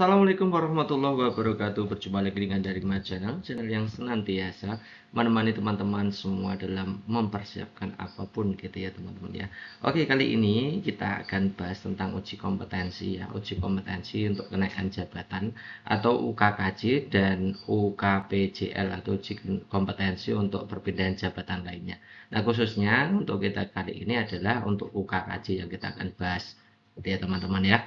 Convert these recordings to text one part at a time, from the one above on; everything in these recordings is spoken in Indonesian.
Assalamualaikum warahmatullahi wabarakatuh. Berjumpa lagi dengan Mas Channel, channel yang senantiasa menemani teman-teman semua dalam mempersiapkan apapun gitu ya teman-teman ya. Oke, kali ini kita akan bahas tentang uji kompetensi ya, uji kompetensi untuk kenaikan jabatan atau UKKJ dan UKPJL atau uji kompetensi untuk perpindahan jabatan lainnya. Nah, khususnya untuk kita kali ini adalah untuk UKKJ yang kita akan bahas gitu ya teman-teman ya.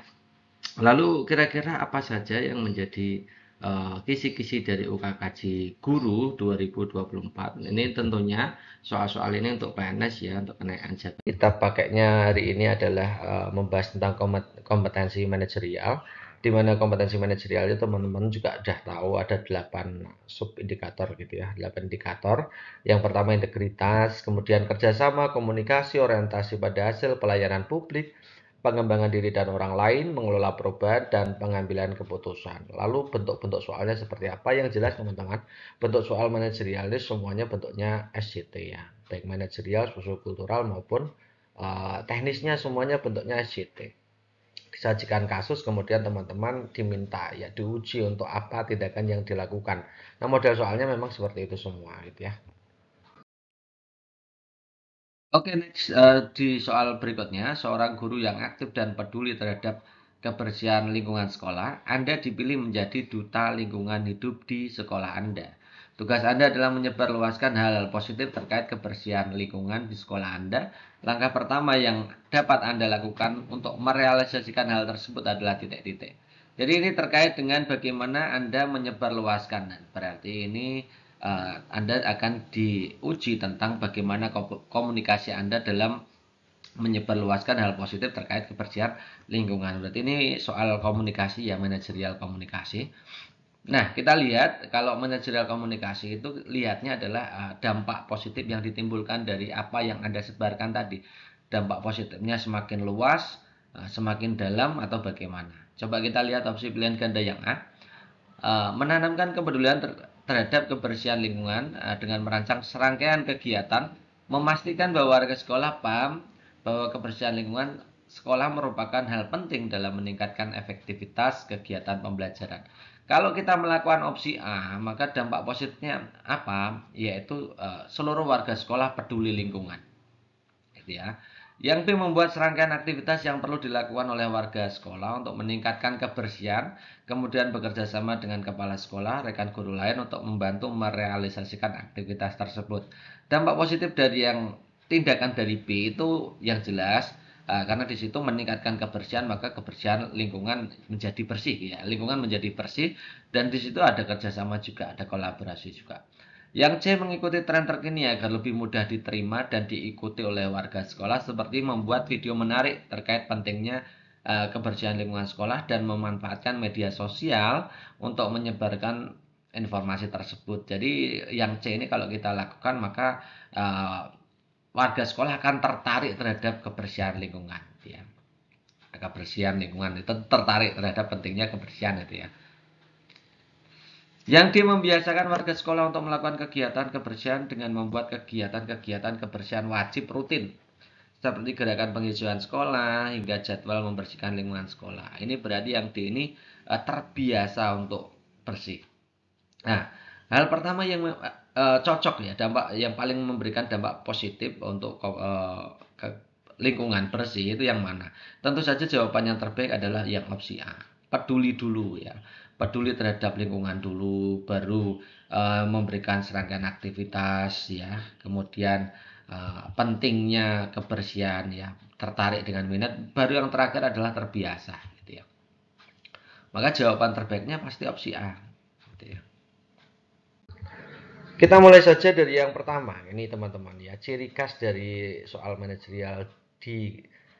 Lalu kira-kira apa saja yang menjadi eh, kisi-kisi uh, dari UKKJ Guru 2024 ini tentunya soal-soal ini untuk PNS ya untuk kenaikan jabatan kita pakainya hari ini adalah uh, membahas tentang kompetensi manajerial di mana kompetensi manajerial itu teman-teman juga sudah tahu ada 8 sub indikator gitu ya 8 indikator yang pertama integritas kemudian kerjasama komunikasi orientasi pada hasil pelayanan publik pengembangan diri dan orang lain, mengelola perubahan, dan pengambilan keputusan. Lalu bentuk-bentuk soalnya seperti apa? Yang jelas teman-teman, bentuk soal manajerial ini semuanya bentuknya SCT ya. Baik manajerial, sosio-kultural maupun uh, teknisnya semuanya bentuknya SCT. Disajikan kasus, kemudian teman-teman diminta ya diuji untuk apa tindakan yang dilakukan. Nah model soalnya memang seperti itu semua gitu ya. Oke, next uh, di soal berikutnya, seorang guru yang aktif dan peduli terhadap kebersihan lingkungan sekolah, Anda dipilih menjadi duta lingkungan hidup di sekolah Anda. Tugas Anda adalah menyebarluaskan hal-hal positif terkait kebersihan lingkungan di sekolah Anda. Langkah pertama yang dapat Anda lakukan untuk merealisasikan hal tersebut adalah titik-titik. Jadi ini terkait dengan bagaimana Anda menyebarluaskan. Berarti ini uh, Anda akan diuji tentang bagaimana komunikasi Anda dalam menyebarluaskan hal positif terkait kebersihan lingkungan. Berarti ini soal komunikasi ya manajerial komunikasi. Nah, kita lihat kalau manajerial komunikasi itu lihatnya adalah eh, dampak positif yang ditimbulkan dari apa yang Anda sebarkan tadi. Dampak positifnya semakin luas, eh, semakin dalam atau bagaimana. Coba kita lihat opsi pilihan ganda yang A. menanamkan kepedulian terhadap kebersihan lingkungan eh, dengan merancang serangkaian kegiatan memastikan bahwa warga sekolah paham bahwa kebersihan lingkungan sekolah merupakan hal penting dalam meningkatkan efektivitas kegiatan pembelajaran. Kalau kita melakukan opsi A, maka dampak positifnya apa? Yaitu eh, seluruh warga sekolah peduli lingkungan. Gitu ya. Yang B membuat serangkaian aktivitas yang perlu dilakukan oleh warga sekolah untuk meningkatkan kebersihan, kemudian bekerja sama dengan kepala sekolah, rekan guru lain untuk membantu merealisasikan aktivitas tersebut. Dampak positif dari yang tindakan dari B itu yang jelas eh, karena di situ meningkatkan kebersihan maka kebersihan lingkungan menjadi bersih ya lingkungan menjadi bersih dan di situ ada kerjasama juga ada kolaborasi juga yang C mengikuti tren terkini agar lebih mudah diterima dan diikuti oleh warga sekolah seperti membuat video menarik terkait pentingnya e, kebersihan lingkungan sekolah dan memanfaatkan media sosial untuk menyebarkan informasi tersebut. Jadi yang C ini kalau kita lakukan maka e, warga sekolah akan tertarik terhadap kebersihan lingkungan, ya. Kebersihan lingkungan itu tertarik terhadap pentingnya kebersihan itu ya yang D membiasakan warga sekolah untuk melakukan kegiatan kebersihan dengan membuat kegiatan-kegiatan kebersihan wajib rutin seperti gerakan penghijauan sekolah hingga jadwal membersihkan lingkungan sekolah. Ini berarti yang D ini eh, terbiasa untuk bersih. Nah, hal pertama yang eh, cocok ya dampak yang paling memberikan dampak positif untuk eh, lingkungan bersih itu yang mana? Tentu saja jawaban yang terbaik adalah yang opsi A. Peduli dulu ya peduli terhadap lingkungan dulu baru uh, memberikan serangkaian aktivitas ya kemudian uh, pentingnya kebersihan ya tertarik dengan minat baru yang terakhir adalah terbiasa gitu ya maka jawaban terbaiknya pasti opsi A gitu ya. Kita mulai saja dari yang pertama. Ini teman-teman ya, ciri khas dari soal manajerial di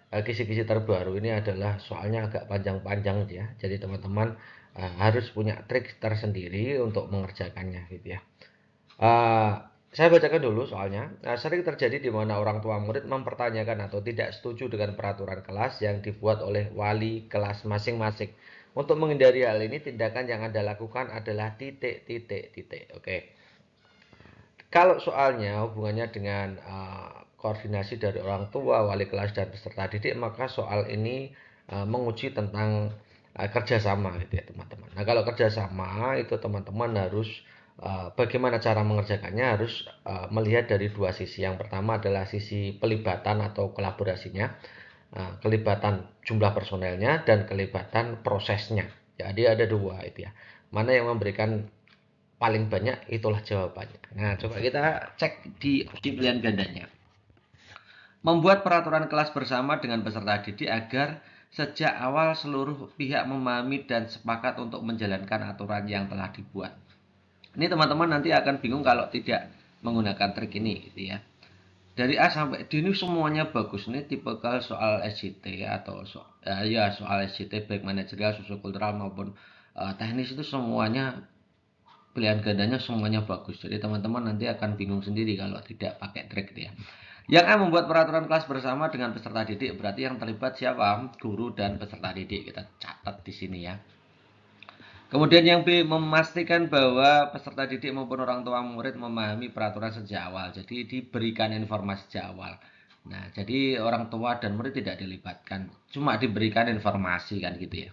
eh, kisi-kisi terbaru ini adalah soalnya agak panjang-panjang ya. Jadi teman-teman uh, harus punya trik tersendiri untuk mengerjakannya gitu ya. Uh, saya bacakan dulu soalnya. Nah, sering terjadi di mana orang tua murid mempertanyakan atau tidak setuju dengan peraturan kelas yang dibuat oleh wali kelas masing-masing. Untuk menghindari hal ini, tindakan yang Anda lakukan adalah titik titik titik. Oke. Okay. Kalau soalnya hubungannya dengan uh, koordinasi dari orang tua, wali kelas dan peserta didik, maka soal ini uh, menguji tentang Nah, kerjasama gitu ya teman-teman. Nah kalau kerjasama itu teman-teman harus uh, bagaimana cara mengerjakannya harus uh, melihat dari dua sisi. Yang pertama adalah sisi pelibatan atau kolaborasinya, uh, kelibatan jumlah personelnya dan kelibatan prosesnya. Jadi ada dua itu ya. Mana yang memberikan paling banyak itulah jawabannya. Nah coba kita cek di di pilihan gandanya. Membuat peraturan kelas bersama dengan peserta didik agar Sejak awal seluruh pihak memahami dan sepakat untuk menjalankan aturan yang telah dibuat. Ini teman-teman nanti akan bingung kalau tidak menggunakan trik ini gitu ya. Dari A sampai D ini semuanya bagus. nih tipikal soal SCT atau so, eh, ya soal SCT baik manajerial, sosiokultural maupun uh, teknis itu semuanya pilihan gandanya semuanya bagus. Jadi teman-teman nanti akan bingung sendiri kalau tidak pakai trik gitu ya. Yang A membuat peraturan kelas bersama dengan peserta didik berarti yang terlibat siapa? Guru dan peserta didik. Kita catat di sini ya. Kemudian yang B memastikan bahwa peserta didik maupun orang tua murid memahami peraturan sejak awal. Jadi diberikan informasi sejak awal. Nah, jadi orang tua dan murid tidak dilibatkan, cuma diberikan informasi kan gitu ya.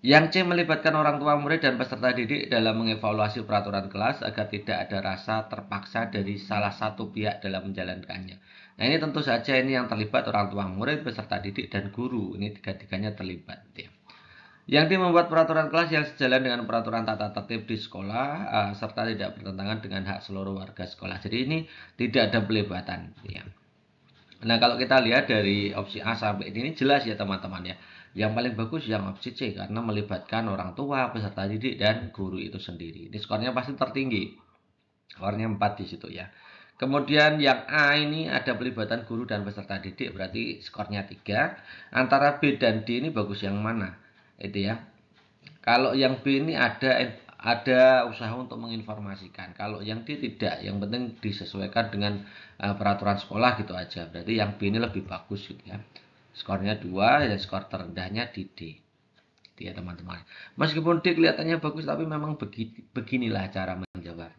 Yang C melibatkan orang tua murid dan peserta didik dalam mengevaluasi peraturan kelas agar tidak ada rasa terpaksa dari salah satu pihak dalam menjalankannya. Nah ini tentu saja ini yang terlibat orang tua murid, peserta didik, dan guru. Ini tiga-tiganya terlibat. Ya. Yang D membuat peraturan kelas yang sejalan dengan peraturan tata tertib di sekolah uh, serta tidak bertentangan dengan hak seluruh warga sekolah. Jadi ini tidak ada pelibatan. Ya. Nah kalau kita lihat dari opsi A sampai D ini jelas ya teman-teman ya yang paling bagus yang opsi C karena melibatkan orang tua, peserta didik dan guru itu sendiri. Ini skornya pasti tertinggi. Skornya 4 di situ ya. Kemudian yang A ini ada pelibatan guru dan peserta didik berarti skornya 3. Antara B dan D ini bagus yang mana? Itu ya. Kalau yang B ini ada ada usaha untuk menginformasikan. Kalau yang D tidak, yang penting disesuaikan dengan eh, peraturan sekolah gitu aja. Berarti yang B ini lebih bagus gitu ya skornya 2 ya skor terendahnya di D gitu ya teman-teman meskipun D kelihatannya bagus tapi memang beginilah cara menjawab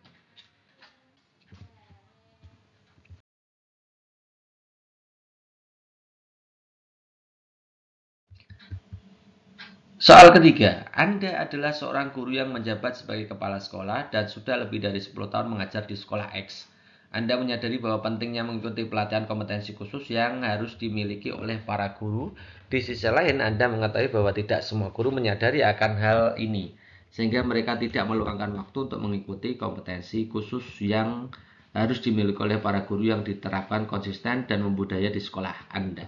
Soal ketiga, Anda adalah seorang guru yang menjabat sebagai kepala sekolah dan sudah lebih dari 10 tahun mengajar di sekolah X. Anda menyadari bahwa pentingnya mengikuti pelatihan kompetensi khusus yang harus dimiliki oleh para guru. Di sisi lain, Anda mengetahui bahwa tidak semua guru menyadari akan hal ini, sehingga mereka tidak meluangkan waktu untuk mengikuti kompetensi khusus yang harus dimiliki oleh para guru yang diterapkan konsisten dan membudaya di sekolah Anda.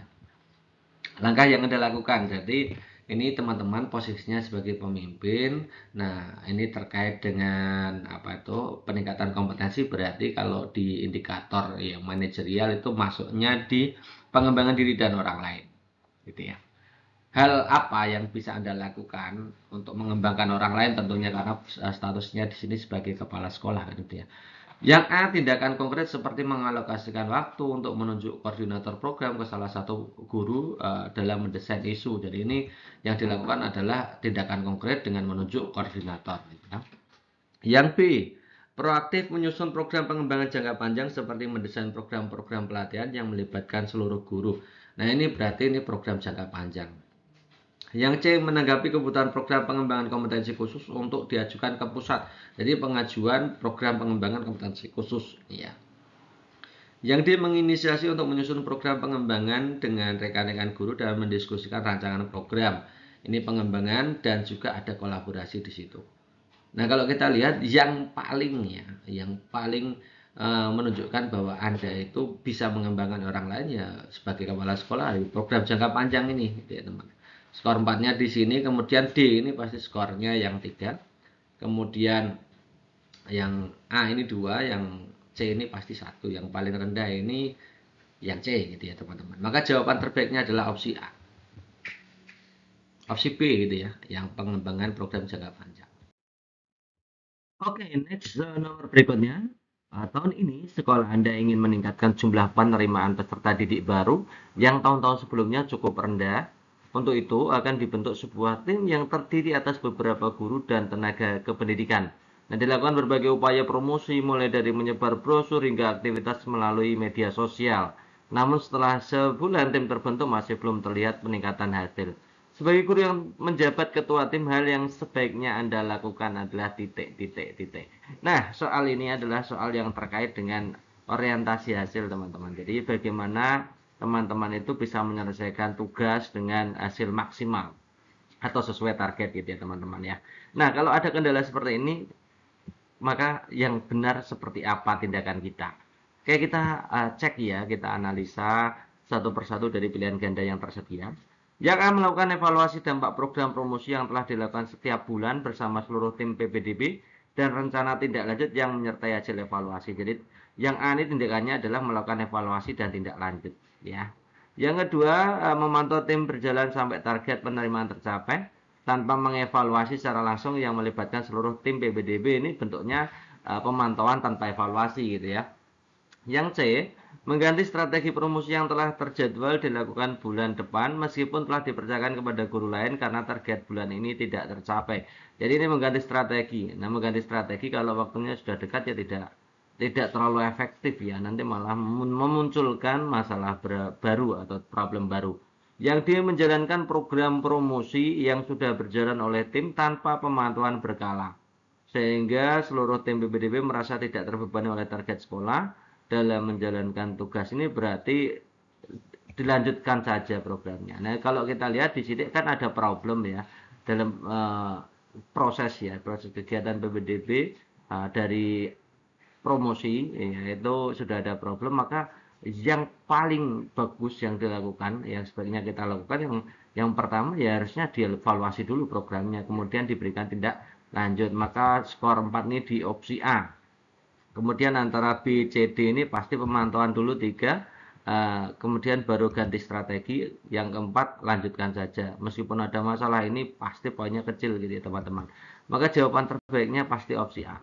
Langkah yang Anda lakukan, jadi ini teman-teman posisinya sebagai pemimpin. Nah, ini terkait dengan apa itu peningkatan kompetensi berarti kalau di indikator yang manajerial itu masuknya di pengembangan diri dan orang lain. Gitu ya. Hal apa yang bisa Anda lakukan untuk mengembangkan orang lain tentunya karena eh, statusnya di sini sebagai kepala sekolah gitu ya. Yang A tindakan konkret seperti mengalokasikan waktu untuk menunjuk koordinator program ke salah satu guru uh, dalam mendesain isu. Jadi ini yang dilakukan adalah tindakan konkret dengan menunjuk koordinator. Ya. Yang B proaktif menyusun program pengembangan jangka panjang seperti mendesain program-program pelatihan yang melibatkan seluruh guru. Nah ini berarti ini program jangka panjang. Yang C menanggapi kebutuhan program pengembangan kompetensi khusus untuk diajukan ke pusat. Jadi pengajuan program pengembangan kompetensi khusus ya. Yang D menginisiasi untuk menyusun program pengembangan dengan rekan-rekan guru dan mendiskusikan rancangan program. Ini pengembangan dan juga ada kolaborasi di situ. Nah, kalau kita lihat yang paling ya, yang paling eh, menunjukkan bahwa Anda itu bisa mengembangkan orang lain ya sebagai kepala sekolah ya, program jangka panjang ini gitu ya teman skor 4-nya di sini kemudian D ini pasti skornya yang 3 kemudian yang A ini 2 yang C ini pasti satu yang paling rendah ini yang C gitu ya teman-teman maka jawaban terbaiknya adalah opsi A opsi B gitu ya yang pengembangan program jangka panjang oke okay, next uh, nomor berikutnya Uh, tahun ini sekolah Anda ingin meningkatkan jumlah penerimaan peserta didik baru yang tahun-tahun sebelumnya cukup rendah untuk itu akan dibentuk sebuah tim yang terdiri atas beberapa guru dan tenaga kependidikan. Nah, dilakukan berbagai upaya promosi mulai dari menyebar brosur hingga aktivitas melalui media sosial. Namun setelah sebulan tim terbentuk masih belum terlihat peningkatan hasil. Sebagai guru yang menjabat ketua tim, hal yang sebaiknya Anda lakukan adalah titik, titik, titik. Nah, soal ini adalah soal yang terkait dengan orientasi hasil, teman-teman. Jadi, bagaimana teman-teman itu bisa menyelesaikan tugas dengan hasil maksimal atau sesuai target gitu ya teman-teman ya. Nah kalau ada kendala seperti ini maka yang benar seperti apa tindakan kita. Oke kita uh, cek ya kita analisa satu persatu dari pilihan ganda yang tersedia yang akan melakukan evaluasi dampak program promosi yang telah dilakukan setiap bulan bersama seluruh tim PPDB dan rencana tindak lanjut yang menyertai hasil evaluasi. Jadi yang aneh tindakannya adalah melakukan evaluasi dan tindak lanjut ya. Yang kedua, eh, memantau tim berjalan sampai target penerimaan tercapai tanpa mengevaluasi secara langsung yang melibatkan seluruh tim PBDB ini bentuknya eh, pemantauan tanpa evaluasi gitu ya. Yang C, mengganti strategi promosi yang telah terjadwal dilakukan bulan depan meskipun telah dipercayakan kepada guru lain karena target bulan ini tidak tercapai. Jadi ini mengganti strategi. Nah, mengganti strategi kalau waktunya sudah dekat ya tidak tidak terlalu efektif ya nanti malah memunculkan masalah baru atau problem baru yang dia menjalankan program promosi yang sudah berjalan oleh tim tanpa pemantauan berkala sehingga seluruh tim BPDB merasa tidak terbebani oleh target sekolah dalam menjalankan tugas ini berarti dilanjutkan saja programnya. Nah kalau kita lihat di sini kan ada problem ya dalam uh, proses ya proses kegiatan BPDB uh, eh, dari promosi ya, itu sudah ada problem maka yang paling bagus yang dilakukan yang sebaiknya kita lakukan yang yang pertama ya harusnya dievaluasi dulu programnya kemudian diberikan tindak lanjut maka skor 4 ini di opsi A kemudian antara B C D ini pasti pemantauan dulu tiga Uh, kemudian baru ganti strategi yang keempat lanjutkan saja meskipun ada masalah ini pasti poinnya kecil gitu ya teman-teman maka jawaban terbaiknya pasti opsi A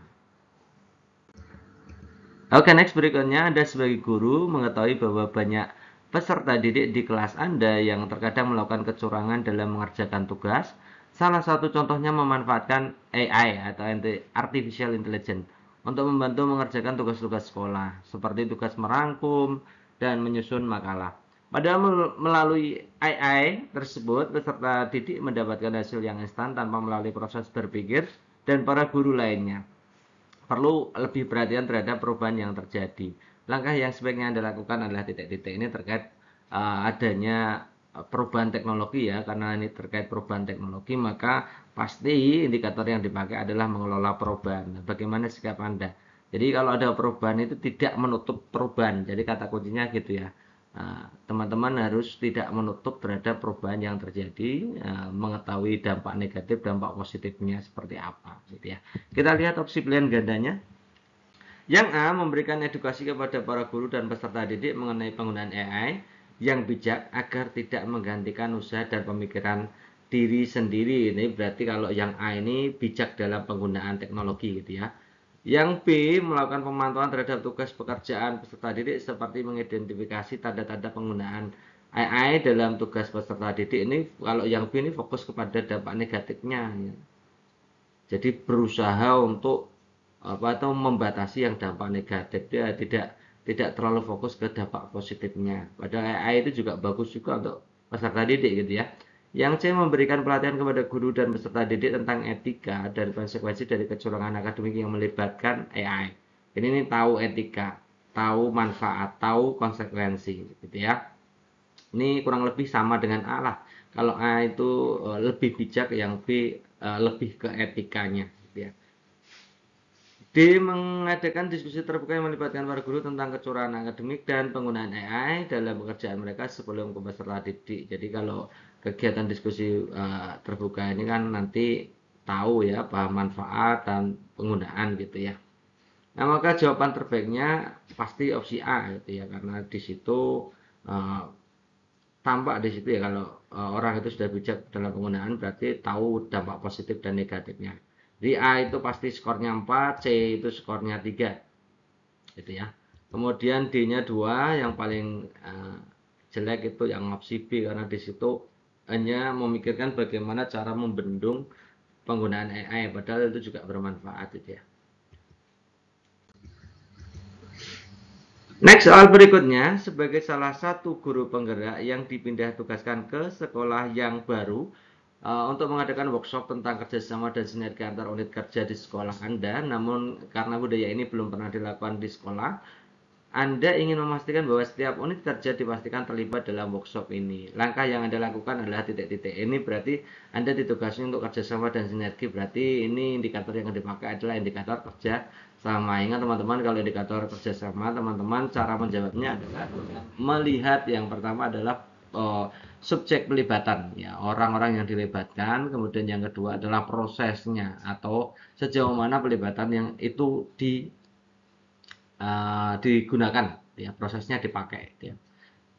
Oke, next berikutnya Anda sebagai guru mengetahui bahwa banyak peserta didik di kelas Anda yang terkadang melakukan kecurangan dalam mengerjakan tugas. Salah satu contohnya memanfaatkan AI atau artificial intelligence untuk membantu mengerjakan tugas-tugas sekolah, seperti tugas merangkum dan menyusun makalah. Padahal melalui AI tersebut, peserta didik mendapatkan hasil yang instan tanpa melalui proses berpikir dan para guru lainnya perlu lebih perhatian terhadap perubahan yang terjadi. Langkah yang sebaiknya Anda lakukan adalah titik-titik ini terkait uh, adanya eh, perubahan teknologi ya karena ini terkait perubahan teknologi maka pasti indikator yang dipakai adalah mengelola perubahan nah, bagaimana sikap anda jadi kalau ada perubahan itu tidak menutup perubahan jadi kata kuncinya gitu ya Nah, teman-teman harus tidak menutup terhadap perubahan yang terjadi, ya, mengetahui dampak negatif, dampak positifnya seperti apa, gitu ya. Kita lihat opsi pilihan gandanya. Yang A memberikan edukasi kepada para guru dan peserta didik mengenai penggunaan AI yang bijak agar tidak menggantikan usaha dan pemikiran diri sendiri. Ini berarti kalau yang A ini bijak dalam penggunaan teknologi, gitu ya yang B melakukan pemantauan terhadap tugas pekerjaan peserta didik seperti mengidentifikasi tanda-tanda penggunaan AI dalam tugas peserta didik ini kalau yang B ini fokus kepada dampak negatifnya. Ya. Jadi berusaha untuk apa atau membatasi yang dampak negatif dia tidak tidak terlalu fokus ke dampak positifnya. Padahal AI itu juga bagus juga untuk peserta didik gitu ya. Yang C memberikan pelatihan kepada guru dan peserta didik tentang etika dan konsekuensi dari kecurangan akademik yang melibatkan AI. Ini, ini tahu etika, tahu manfaat, tahu konsekuensi, gitu ya. Ini kurang lebih sama dengan A lah. Kalau A itu eh, lebih bijak, yang B eh, lebih ke etikanya, gitu ya. D. Mengadakan diskusi terbuka yang melibatkan para guru tentang kecurangan akademik dan penggunaan AI dalam pekerjaan mereka sebelum ke peserta didik. Jadi kalau kegiatan diskusi uh, terbuka ini kan nanti tahu ya paham manfaat dan penggunaan gitu ya. Nah, maka jawaban terbaiknya pasti opsi A gitu ya karena di situ uh, tampak di situ ya kalau uh, orang itu sudah bijak dalam penggunaan berarti tahu dampak positif dan negatifnya. Di A itu pasti skornya 4, C itu skornya 3. Gitu ya. Kemudian D-nya 2 yang paling uh, jelek itu yang opsi B karena di situ hanya memikirkan bagaimana cara membendung penggunaan AI padahal itu juga bermanfaat itu ya Next soal berikutnya, sebagai salah satu guru penggerak yang dipindah tugaskan ke sekolah yang baru uh, untuk mengadakan workshop tentang kerjasama dan sinergi antar unit kerja di sekolah Anda, namun karena budaya ini belum pernah dilakukan di sekolah, anda ingin memastikan bahwa setiap unit kerja dipastikan terlibat dalam workshop ini. Langkah yang Anda lakukan adalah titik-titik. Ini berarti Anda ditugasi untuk kerjasama dan sinergi. Berarti ini indikator yang dipakai adalah indikator kerja sama. Ingat teman-teman kalau indikator kerjasama, teman-teman cara menjawabnya adalah melihat yang pertama adalah uh, subjek pelibatan ya orang-orang yang dilibatkan kemudian yang kedua adalah prosesnya atau sejauh mana pelibatan yang itu di uh, digunakan ya prosesnya dipakai ya.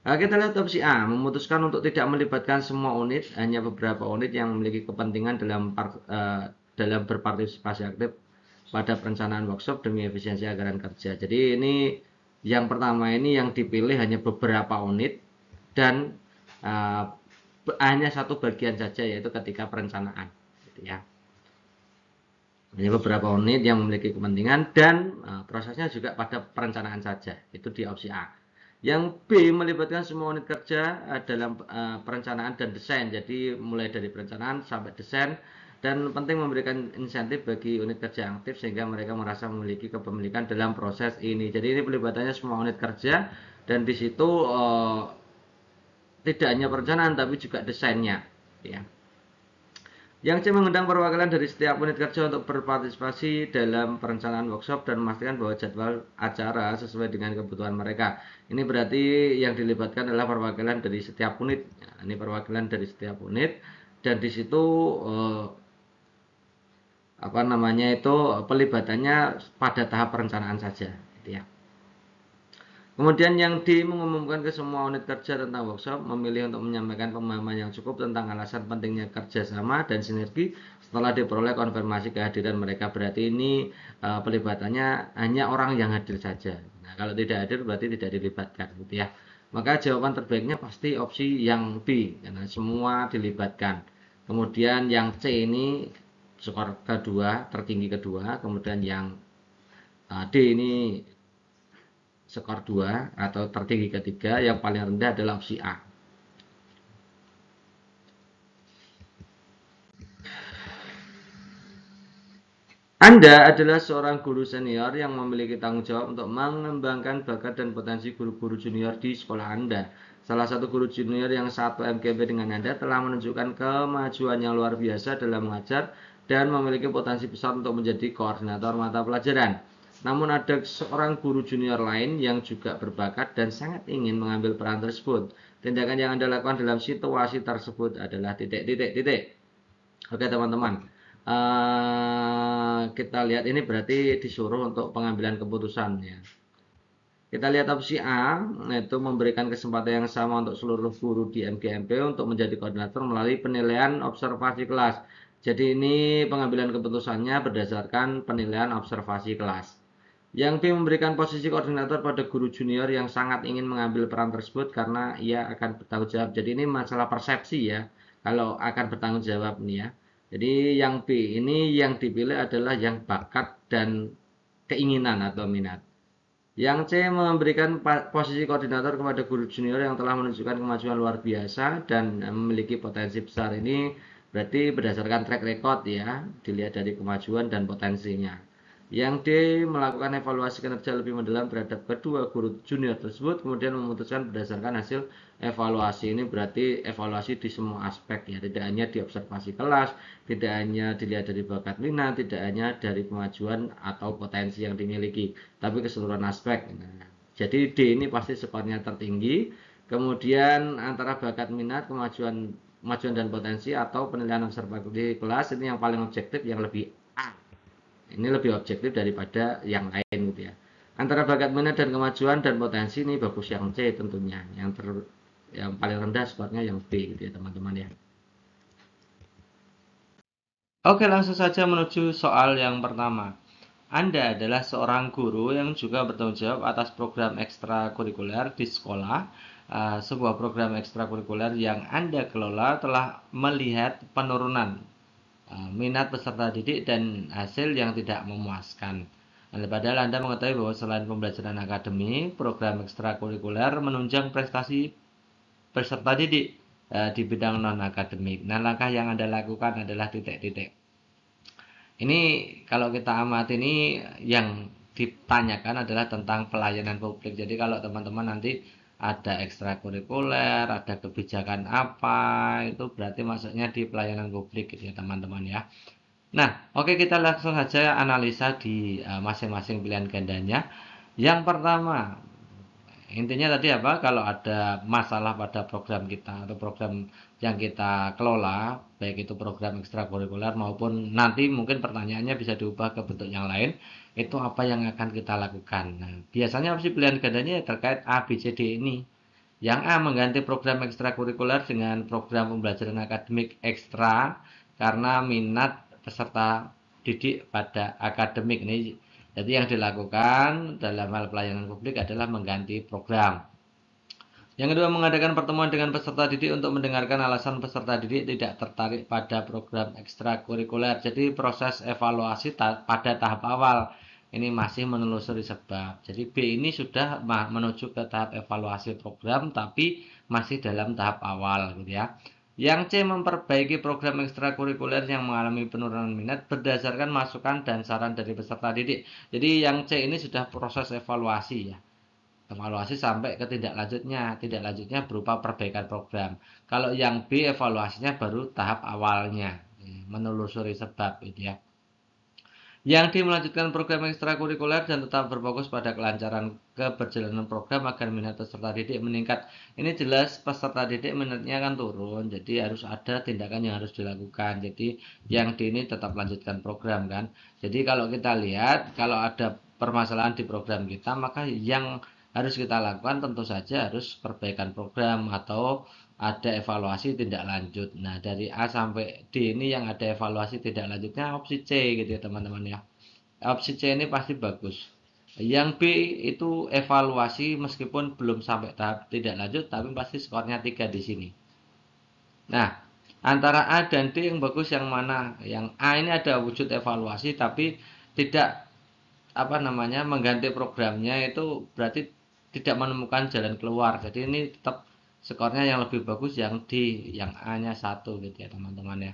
Nah, kita lihat opsi A memutuskan untuk tidak melibatkan semua unit hanya beberapa unit yang memiliki kepentingan dalam uh, dalam berpartisipasi aktif pada perencanaan workshop demi efisiensi anggaran kerja. Jadi ini yang pertama ini yang dipilih hanya beberapa unit dan uh, hanya satu bagian saja yaitu ketika perencanaan gitu ya. Hanya beberapa unit yang memiliki kepentingan dan uh, prosesnya juga pada perencanaan saja. Itu di opsi A. Yang B melibatkan semua unit kerja uh, dalam uh, perencanaan dan desain. Jadi mulai dari perencanaan sampai desain dan penting memberikan insentif bagi unit kerja aktif sehingga mereka merasa memiliki kepemilikan dalam proses ini. Jadi ini pelibatannya semua unit kerja dan di situ uh, tidak hanya perencanaan tapi juga desainnya, ya. Yang C mengundang perwakilan dari setiap unit kerja untuk berpartisipasi dalam perencanaan workshop dan memastikan bahwa jadwal acara sesuai dengan kebutuhan mereka. Ini berarti yang dilibatkan adalah perwakilan dari setiap unit. Ini perwakilan dari setiap unit dan di situ eh, apa namanya itu eh, pelibatannya pada tahap perencanaan saja, gitu ya. Kemudian yang D mengumumkan ke semua unit kerja tentang workshop, memilih untuk menyampaikan pemahaman yang cukup tentang alasan pentingnya kerjasama dan sinergi setelah diperoleh konfirmasi kehadiran mereka. Berarti ini e, pelibatannya hanya orang yang hadir saja. Nah, kalau tidak hadir berarti tidak dilibatkan gitu ya. Maka jawaban terbaiknya pasti opsi yang B karena semua dilibatkan. Kemudian yang C ini skor kedua, tertinggi kedua, kemudian yang eh, D ini skor 2 atau tertinggi ketiga yang paling rendah adalah opsi A. Anda adalah seorang guru senior yang memiliki tanggung jawab untuk mengembangkan bakat dan potensi guru-guru junior di sekolah Anda. Salah satu guru junior yang satu MKB dengan Anda telah menunjukkan kemajuan yang luar biasa dalam mengajar dan memiliki potensi besar untuk menjadi koordinator mata pelajaran. Namun ada seorang guru junior lain yang juga berbakat dan sangat ingin mengambil peran tersebut. Tindakan yang Anda lakukan dalam situasi tersebut adalah titik-titik-titik. Oke teman-teman, uh, kita lihat ini berarti disuruh untuk pengambilan keputusan ya. Kita lihat opsi A, yaitu memberikan kesempatan yang sama untuk seluruh guru di MGMP untuk menjadi koordinator melalui penilaian observasi kelas. Jadi ini pengambilan keputusannya berdasarkan penilaian observasi kelas. Yang B memberikan posisi koordinator pada guru junior yang sangat ingin mengambil peran tersebut karena ia akan bertanggung jawab. Jadi ini masalah persepsi ya, kalau akan bertanggung jawab nih ya. Jadi yang B ini yang dipilih adalah yang bakat dan keinginan atau minat. Yang C memberikan posisi koordinator kepada guru junior yang telah menunjukkan kemajuan luar biasa dan memiliki potensi besar. Ini berarti berdasarkan track record ya, dilihat dari kemajuan dan potensinya. Yang D melakukan evaluasi kinerja lebih mendalam terhadap kedua guru junior tersebut, kemudian memutuskan berdasarkan hasil evaluasi ini berarti evaluasi di semua aspek ya, tidak hanya di observasi kelas, tidak hanya dilihat dari bakat minat, tidak hanya dari kemajuan atau potensi yang dimiliki, tapi keseluruhan aspek. Nah, jadi D ini pasti skornya tertinggi, kemudian antara bakat minat, kemajuan kemajuan dan potensi atau penilaian observasi kelas ini yang paling objektif yang lebih ini lebih objektif daripada yang lain gitu ya antara bakat minat dan kemajuan dan potensi ini bagus yang C tentunya yang ter yang paling rendah skornya yang B gitu ya teman-teman ya Oke langsung saja menuju soal yang pertama Anda adalah seorang guru yang juga bertanggung jawab atas program ekstrakurikuler di sekolah Uh, sebuah program ekstrakurikuler yang Anda kelola telah melihat penurunan E, minat peserta didik dan hasil yang tidak memuaskan. Padahal Anda mengetahui bahwa selain pembelajaran akademik, program ekstrakurikuler menunjang prestasi peserta didik e, di bidang non-akademik. Nah, langkah yang Anda lakukan adalah titik-titik. Ini kalau kita amati ini yang ditanyakan adalah tentang pelayanan publik. Jadi kalau teman-teman nanti ada ekstrakurikuler, ada kebijakan apa, itu berarti masuknya di pelayanan publik gitu ya teman-teman ya. Nah, oke kita langsung saja analisa di eh, masing-masing uh, pilihan gandanya. Yang pertama, intinya tadi apa? Kalau ada masalah pada program kita atau program yang kita kelola, baik itu program ekstrakurikuler maupun nanti mungkin pertanyaannya bisa diubah ke bentuk yang lain itu apa yang akan kita lakukan. Nah, biasanya opsi pilihan gandanya terkait A, B, C, D ini. Yang A mengganti program ekstrakurikuler dengan program pembelajaran akademik ekstra karena minat peserta didik pada akademik ini. Jadi yang dilakukan dalam hal pelayanan publik adalah mengganti program. Yang kedua mengadakan pertemuan dengan peserta didik untuk mendengarkan alasan peserta didik tidak tertarik pada program ekstrakurikuler. Jadi proses evaluasi pada tahap awal ini masih menelusuri sebab. Jadi B ini sudah menuju ke tahap evaluasi program tapi masih dalam tahap awal gitu ya. Yang C memperbaiki program ekstrakurikuler yang mengalami penurunan minat berdasarkan masukan dan saran dari peserta didik. Jadi yang C ini sudah proses evaluasi ya. Evaluasi sampai ke tindak lanjutnya. Tindak lanjutnya berupa perbaikan program. Kalau yang B evaluasinya baru tahap awalnya menelusuri sebab gitu ya yang di melanjutkan program ekstrakurikuler dan tetap berfokus pada kelancaran keberjalanan program agar minat peserta didik meningkat. Ini jelas peserta didik minatnya akan turun, jadi harus ada tindakan yang harus dilakukan. Jadi yang di ini tetap lanjutkan program kan. Jadi kalau kita lihat kalau ada permasalahan di program kita maka yang harus kita lakukan tentu saja harus perbaikan program atau ada evaluasi tidak lanjut. Nah, dari A sampai D ini yang ada evaluasi tidak lanjutnya opsi C gitu ya, teman-teman ya. Opsi C ini pasti bagus. Yang B itu evaluasi meskipun belum sampai tahap tidak lanjut tapi pasti skornya 3 di sini. Nah, antara A dan D yang bagus yang mana? Yang A ini ada wujud evaluasi tapi tidak apa namanya mengganti programnya itu berarti tidak menemukan jalan keluar. Jadi ini tetap skornya yang lebih bagus yang D, yang A-nya satu gitu ya teman-teman ya.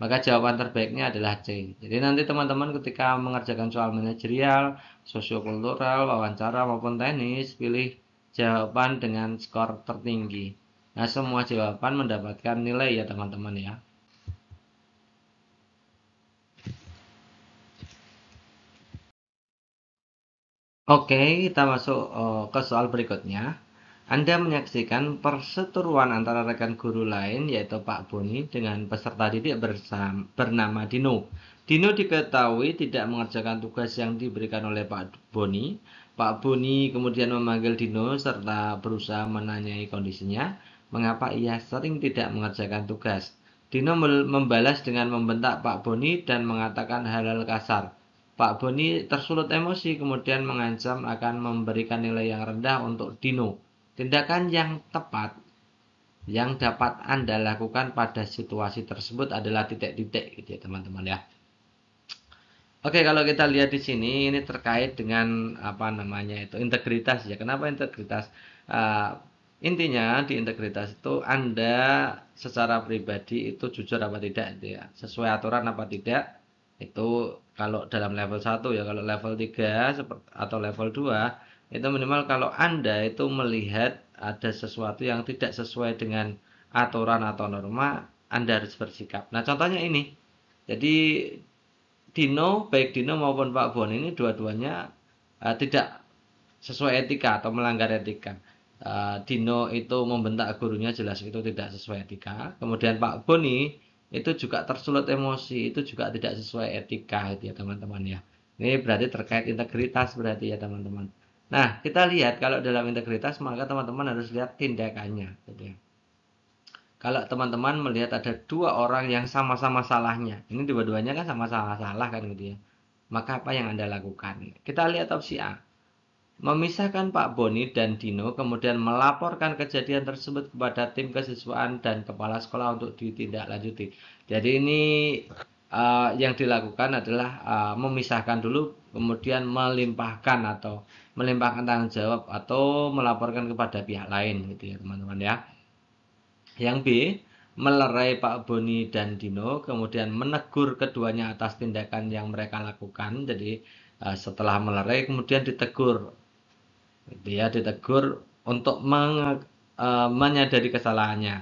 Maka jawaban terbaiknya adalah C. Jadi nanti teman-teman ketika mengerjakan soal manajerial, sosiokultural, wawancara maupun tenis pilih jawaban dengan skor tertinggi. Nah, semua jawaban mendapatkan nilai ya teman-teman ya. Oke, kita masuk uh, ke soal berikutnya. Anda menyaksikan perseteruan antara rekan guru lain yaitu Pak Boni dengan peserta didik bersama, bernama Dino. Dino diketahui tidak mengerjakan tugas yang diberikan oleh Pak Boni. Pak Boni kemudian memanggil Dino serta berusaha menanyai kondisinya, mengapa ia sering tidak mengerjakan tugas. Dino membalas dengan membentak Pak Boni dan mengatakan hal-hal kasar. Pak Boni tersulut emosi kemudian mengancam akan memberikan nilai yang rendah untuk Dino. Tindakan yang tepat yang dapat Anda lakukan pada situasi tersebut adalah titik-titik gitu ya teman-teman ya. Oke, kalau kita lihat di sini ini terkait dengan apa namanya itu integritas ya. Kenapa integritas? Uh, intinya di integritas itu Anda secara pribadi itu jujur apa tidak gitu ya. Sesuai aturan apa tidak itu kalau dalam level 1 ya, kalau level 3 atau level 2 itu minimal kalau Anda itu melihat ada sesuatu yang tidak sesuai dengan aturan atau norma, Anda harus bersikap. Nah, contohnya ini. Jadi Dino, baik Dino maupun Pak Bon ini dua-duanya uh, tidak sesuai etika atau melanggar etika. Uh, Dino itu membentak gurunya jelas itu tidak sesuai etika. Kemudian Pak Boni itu juga tersulut emosi, itu juga tidak sesuai etika itu ya teman-teman ya. Ini berarti terkait integritas berarti ya teman-teman. Nah, kita lihat kalau dalam integritas maka teman-teman harus lihat tindakannya gitu ya. Kalau teman-teman melihat ada dua orang yang sama-sama salahnya, ini dua-duanya kan sama-sama salah kan gitu ya. Maka apa yang Anda lakukan? Kita lihat opsi A. Memisahkan Pak Boni dan Dino kemudian melaporkan kejadian tersebut kepada tim kesiswaan dan kepala sekolah untuk ditindaklanjuti. Jadi ini uh, yang dilakukan adalah uh, memisahkan dulu kemudian melimpahkan atau melimpahkan tanggung jawab atau melaporkan kepada pihak lain gitu ya teman-teman ya. Yang B, melerai Pak Boni dan Dino kemudian menegur keduanya atas tindakan yang mereka lakukan. Jadi eh, setelah melerai kemudian ditegur. Gitu ya, ditegur untuk meng, eh, menyadari kesalahannya.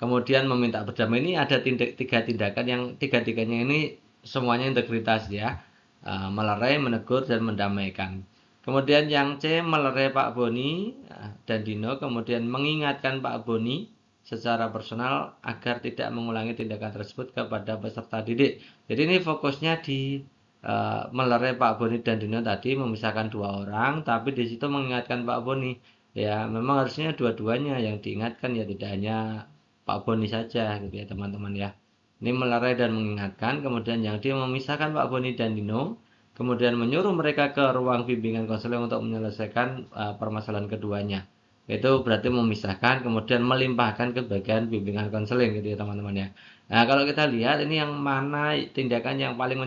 Kemudian meminta berdamai ini ada tindak, tiga tindakan yang tiga-tiganya ini semuanya integritas ya eh, melerai, menegur, dan mendamaikan. Kemudian yang C melerai Pak Boni ah, dan Dino, kemudian mengingatkan Pak Boni secara personal agar tidak mengulangi tindakan tersebut kepada peserta didik. Jadi ini fokusnya di uh, melerai Pak Boni dan Dino tadi memisahkan dua orang, tapi di situ mengingatkan Pak Boni. Ya, memang harusnya dua-duanya yang diingatkan ya tidak hanya Pak Boni saja gitu ya teman-teman ya. Ini melerai dan mengingatkan, kemudian yang dia memisahkan Pak Boni dan Dino kemudian menyuruh mereka ke ruang bimbingan konseling untuk menyelesaikan uh, permasalahan keduanya. Itu berarti memisahkan kemudian melimpahkan ke bagian bimbingan konseling gitu ya teman-teman ya. Nah, kalau kita lihat ini yang mana tindakan yang paling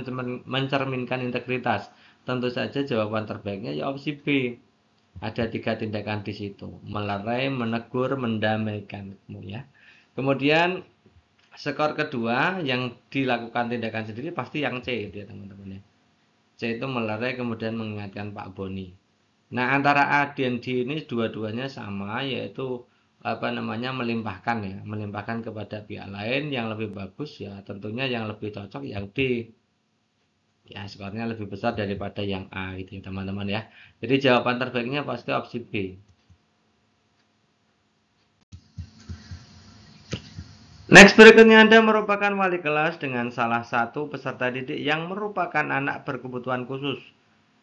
mencerminkan integritas? Tentu saja jawaban terbaiknya ya opsi B. Ada tiga tindakan di situ, melerai, menegur, mendamaikan ya. Kemudian skor kedua yang dilakukan tindakan sendiri pasti yang C gitu ya teman-teman ya saya itu melerai kemudian mengingatkan Pak Boni. Nah antara A dan D ini dua-duanya sama yaitu apa namanya melimpahkan ya melimpahkan kepada pihak lain yang lebih bagus ya tentunya yang lebih cocok yang D ya skornya lebih besar daripada yang A gitu ya, teman-teman ya jadi jawaban terbaiknya pasti opsi B Next berikutnya Anda merupakan wali kelas dengan salah satu peserta didik yang merupakan anak berkebutuhan khusus.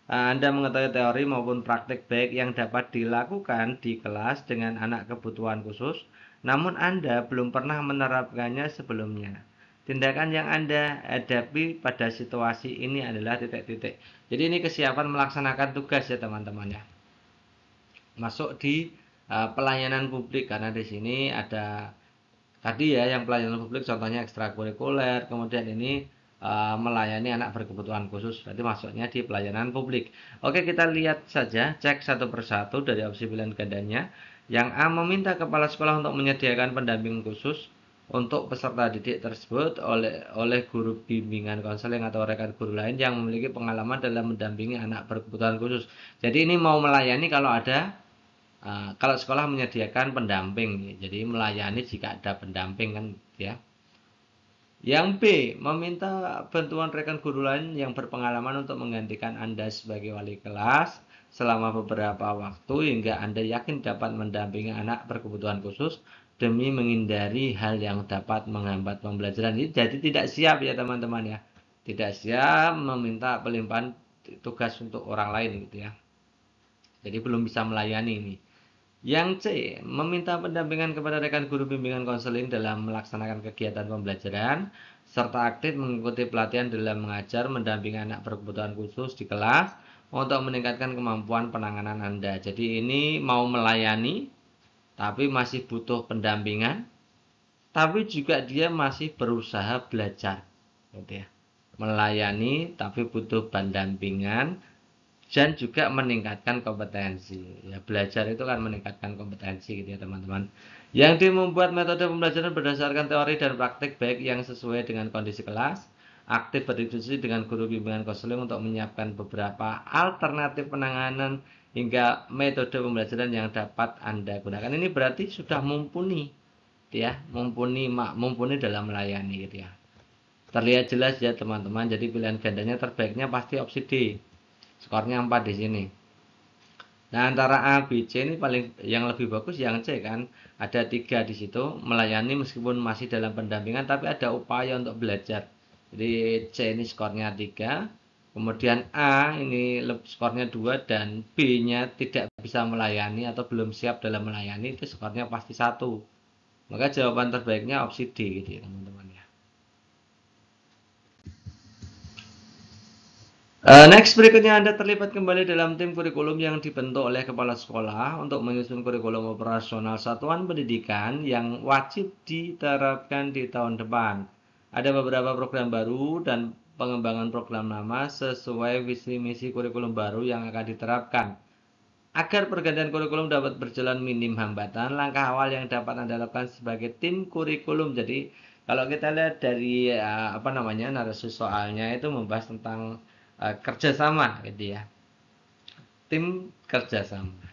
Eh, Anda mengetahui teori maupun praktik baik yang dapat dilakukan di kelas dengan anak kebutuhan khusus, namun Anda belum pernah menerapkannya sebelumnya. Tindakan yang Anda hadapi pada situasi ini adalah titik-titik. Jadi ini kesiapan melaksanakan tugas ya teman-teman ya. Masuk di uh, pelayanan publik karena di sini ada tadi ya yang pelayanan publik contohnya ekstrakurikuler kemudian ini uh, melayani anak berkebutuhan khusus berarti masuknya di pelayanan publik oke kita lihat saja cek satu persatu dari opsi pilihan gandanya yang A meminta kepala sekolah untuk menyediakan pendamping khusus untuk peserta didik tersebut oleh oleh guru bimbingan konseling atau rekan guru lain yang memiliki pengalaman dalam mendampingi anak berkebutuhan khusus. Jadi ini mau melayani kalau ada Eh, kalau sekolah menyediakan pendamping ya. jadi melayani jika ada pendamping kan ya yang B meminta bantuan rekan guru lain yang berpengalaman untuk menggantikan Anda sebagai wali kelas selama beberapa waktu hingga Anda yakin dapat mendampingi anak berkebutuhan khusus demi menghindari hal yang dapat menghambat pembelajaran. Jadi tidak siap ya teman-teman ya. Tidak siap meminta pelimpahan tugas untuk orang lain gitu ya. Jadi belum bisa melayani ini. Yang C, meminta pendampingan kepada rekan guru bimbingan konseling dalam melaksanakan kegiatan pembelajaran serta aktif mengikuti pelatihan dalam mengajar mendampingi anak berkebutuhan khusus di kelas untuk meningkatkan kemampuan penanganan Anda. Jadi ini mau melayani tapi masih butuh pendampingan, tapi juga dia masih berusaha belajar gitu ya. Melayani tapi butuh pendampingan dan juga meningkatkan kompetensi. Ya, belajar itu kan meningkatkan kompetensi gitu ya, teman-teman. Yang D membuat metode pembelajaran berdasarkan teori dan praktik baik yang sesuai dengan kondisi kelas, aktif berdiskusi dengan guru bimbingan konseling untuk menyiapkan beberapa alternatif penanganan hingga metode pembelajaran yang dapat Anda gunakan. Ini berarti sudah mumpuni gitu ya, mumpuni mak mumpuni dalam melayani gitu ya. Terlihat jelas ya teman-teman. Jadi pilihan gandanya terbaiknya pasti opsi D skornya 4 di sini nah antara A B C ini paling yang lebih bagus yang C kan ada tiga di situ melayani meskipun masih dalam pendampingan tapi ada upaya untuk belajar jadi C ini skornya 3 kemudian A ini skornya 2 dan B nya tidak bisa melayani atau belum siap dalam melayani itu skornya pasti satu maka jawaban terbaiknya opsi D gitu ya teman-teman Eh, next berikutnya Anda terlibat kembali dalam tim kurikulum yang dibentuk oleh kepala sekolah untuk menyusun kurikulum operasional satuan pendidikan yang wajib diterapkan di tahun depan. Ada beberapa program baru dan pengembangan program lama sesuai visi misi kurikulum baru yang akan diterapkan. Agar pergantian kurikulum dapat berjalan minim hambatan, langkah awal yang dapat Anda lakukan sebagai tim kurikulum. Jadi, kalau kita lihat dari eh, apa namanya narasi soalnya itu membahas tentang uh, kerjasama gitu ya tim kerjasama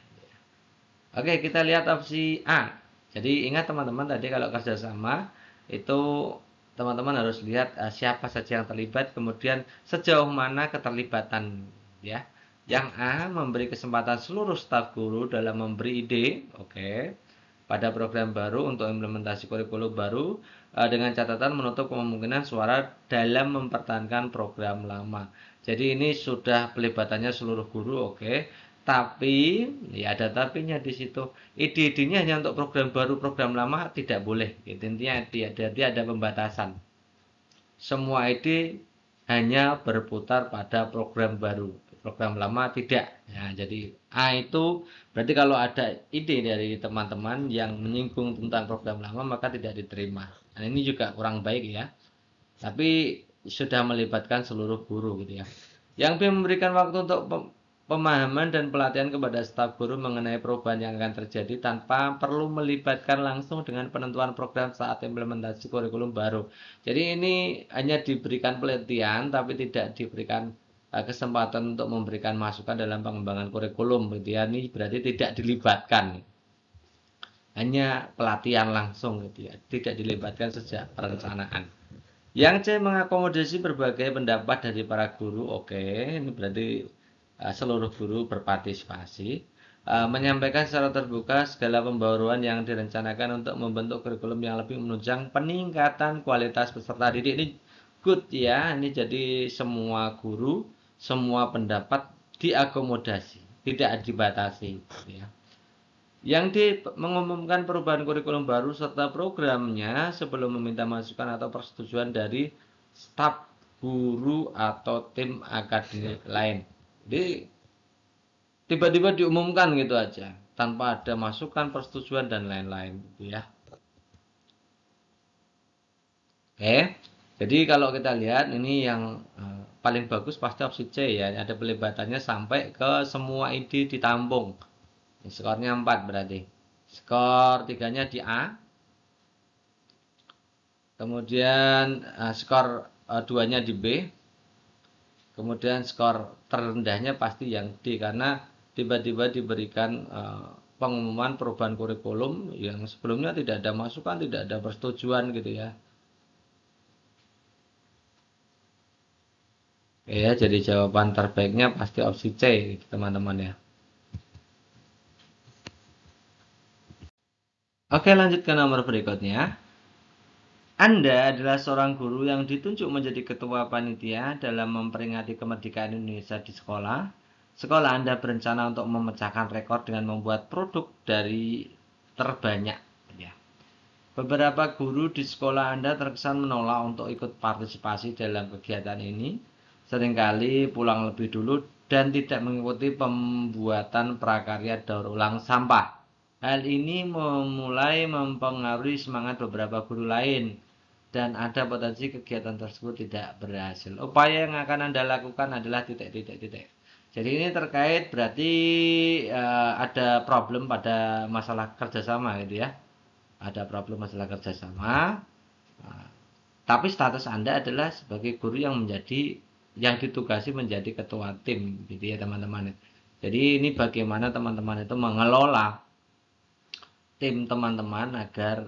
oke kita lihat opsi A jadi ingat teman-teman tadi kalau kerjasama itu teman-teman harus lihat uh, siapa saja yang terlibat kemudian sejauh mana keterlibatan ya yang A memberi kesempatan seluruh staf guru dalam memberi ide oke pada program baru untuk implementasi kurikulum baru eh, dengan catatan menutup kemungkinan suara dalam mempertahankan program lama jadi ini sudah pelibatannya seluruh guru, oke. Okay. Tapi ya ada tapinya di situ. Ide-idenya hanya untuk program baru, program lama tidak boleh. Gitu. Intinya dia ada pembatasan. Semua ide hanya berputar pada program baru. Program lama tidak. Ya, jadi A itu berarti kalau ada ide dari teman-teman yang menyinggung tentang program lama maka tidak diterima. Nah, ini juga kurang baik ya. Tapi sudah melibatkan seluruh guru gitu ya. Yang B memberikan waktu untuk pemahaman dan pelatihan kepada staf guru mengenai perubahan yang akan terjadi tanpa perlu melibatkan langsung dengan penentuan program saat implementasi kurikulum baru. Jadi ini hanya diberikan pelatihan tapi tidak diberikan eh, kesempatan untuk memberikan masukan dalam pengembangan kurikulum gitu ya. Ini berarti tidak dilibatkan. Hanya pelatihan langsung gitu ya, tidak dilibatkan sejak perencanaan. Yang C mengakomodasi berbagai pendapat dari para guru, oke, ini berarti eh, seluruh guru berpartisipasi. Eh, menyampaikan secara terbuka segala pembaruan yang direncanakan untuk membentuk kurikulum yang lebih menunjang peningkatan kualitas peserta didik. Ini good ya, ini jadi semua guru, semua pendapat diakomodasi, tidak dibatasi. Ya yang di Mengumumkan perubahan kurikulum baru serta programnya sebelum meminta masukan atau persetujuan dari staf guru atau tim akademik lain. Jadi tiba-tiba diumumkan gitu aja tanpa ada masukan persetujuan dan lain-lain gitu ya. Oke. Jadi kalau kita lihat ini yang eh, paling bagus pasti opsi C ya. Ada pelibatannya sampai ke semua ide ditampung skornya 4 berarti. Skor 3-nya di A. Kemudian uh, skor uh, eh, 2-nya di B. Kemudian skor terendahnya pasti yang D karena tiba-tiba diberikan uh, pengumuman perubahan kurikulum yang sebelumnya tidak ada masukan, tidak ada persetujuan gitu ya. Oke ya, jadi jawaban terbaiknya pasti opsi C, teman-teman ya. Oke, lanjut ke nomor berikutnya. Anda adalah seorang guru yang ditunjuk menjadi ketua panitia dalam memperingati kemerdekaan Indonesia di sekolah. Sekolah Anda berencana untuk memecahkan rekor dengan membuat produk dari terbanyak. Ya. Beberapa guru di sekolah Anda terkesan menolak untuk ikut partisipasi dalam kegiatan ini. Seringkali pulang lebih dulu dan tidak mengikuti pembuatan prakarya daur ulang sampah. Hal ini memulai mempengaruhi semangat beberapa guru lain dan ada potensi kegiatan tersebut tidak berhasil. Upaya yang akan Anda lakukan adalah titik-titik-titik. Jadi ini terkait berarti uh, ada problem pada masalah kerjasama gitu ya. Ada problem masalah kerjasama. Uh, tapi status Anda adalah sebagai guru yang menjadi yang ditugasi menjadi ketua tim gitu ya teman-teman. Jadi ini bagaimana teman-teman itu mengelola tim teman-teman agar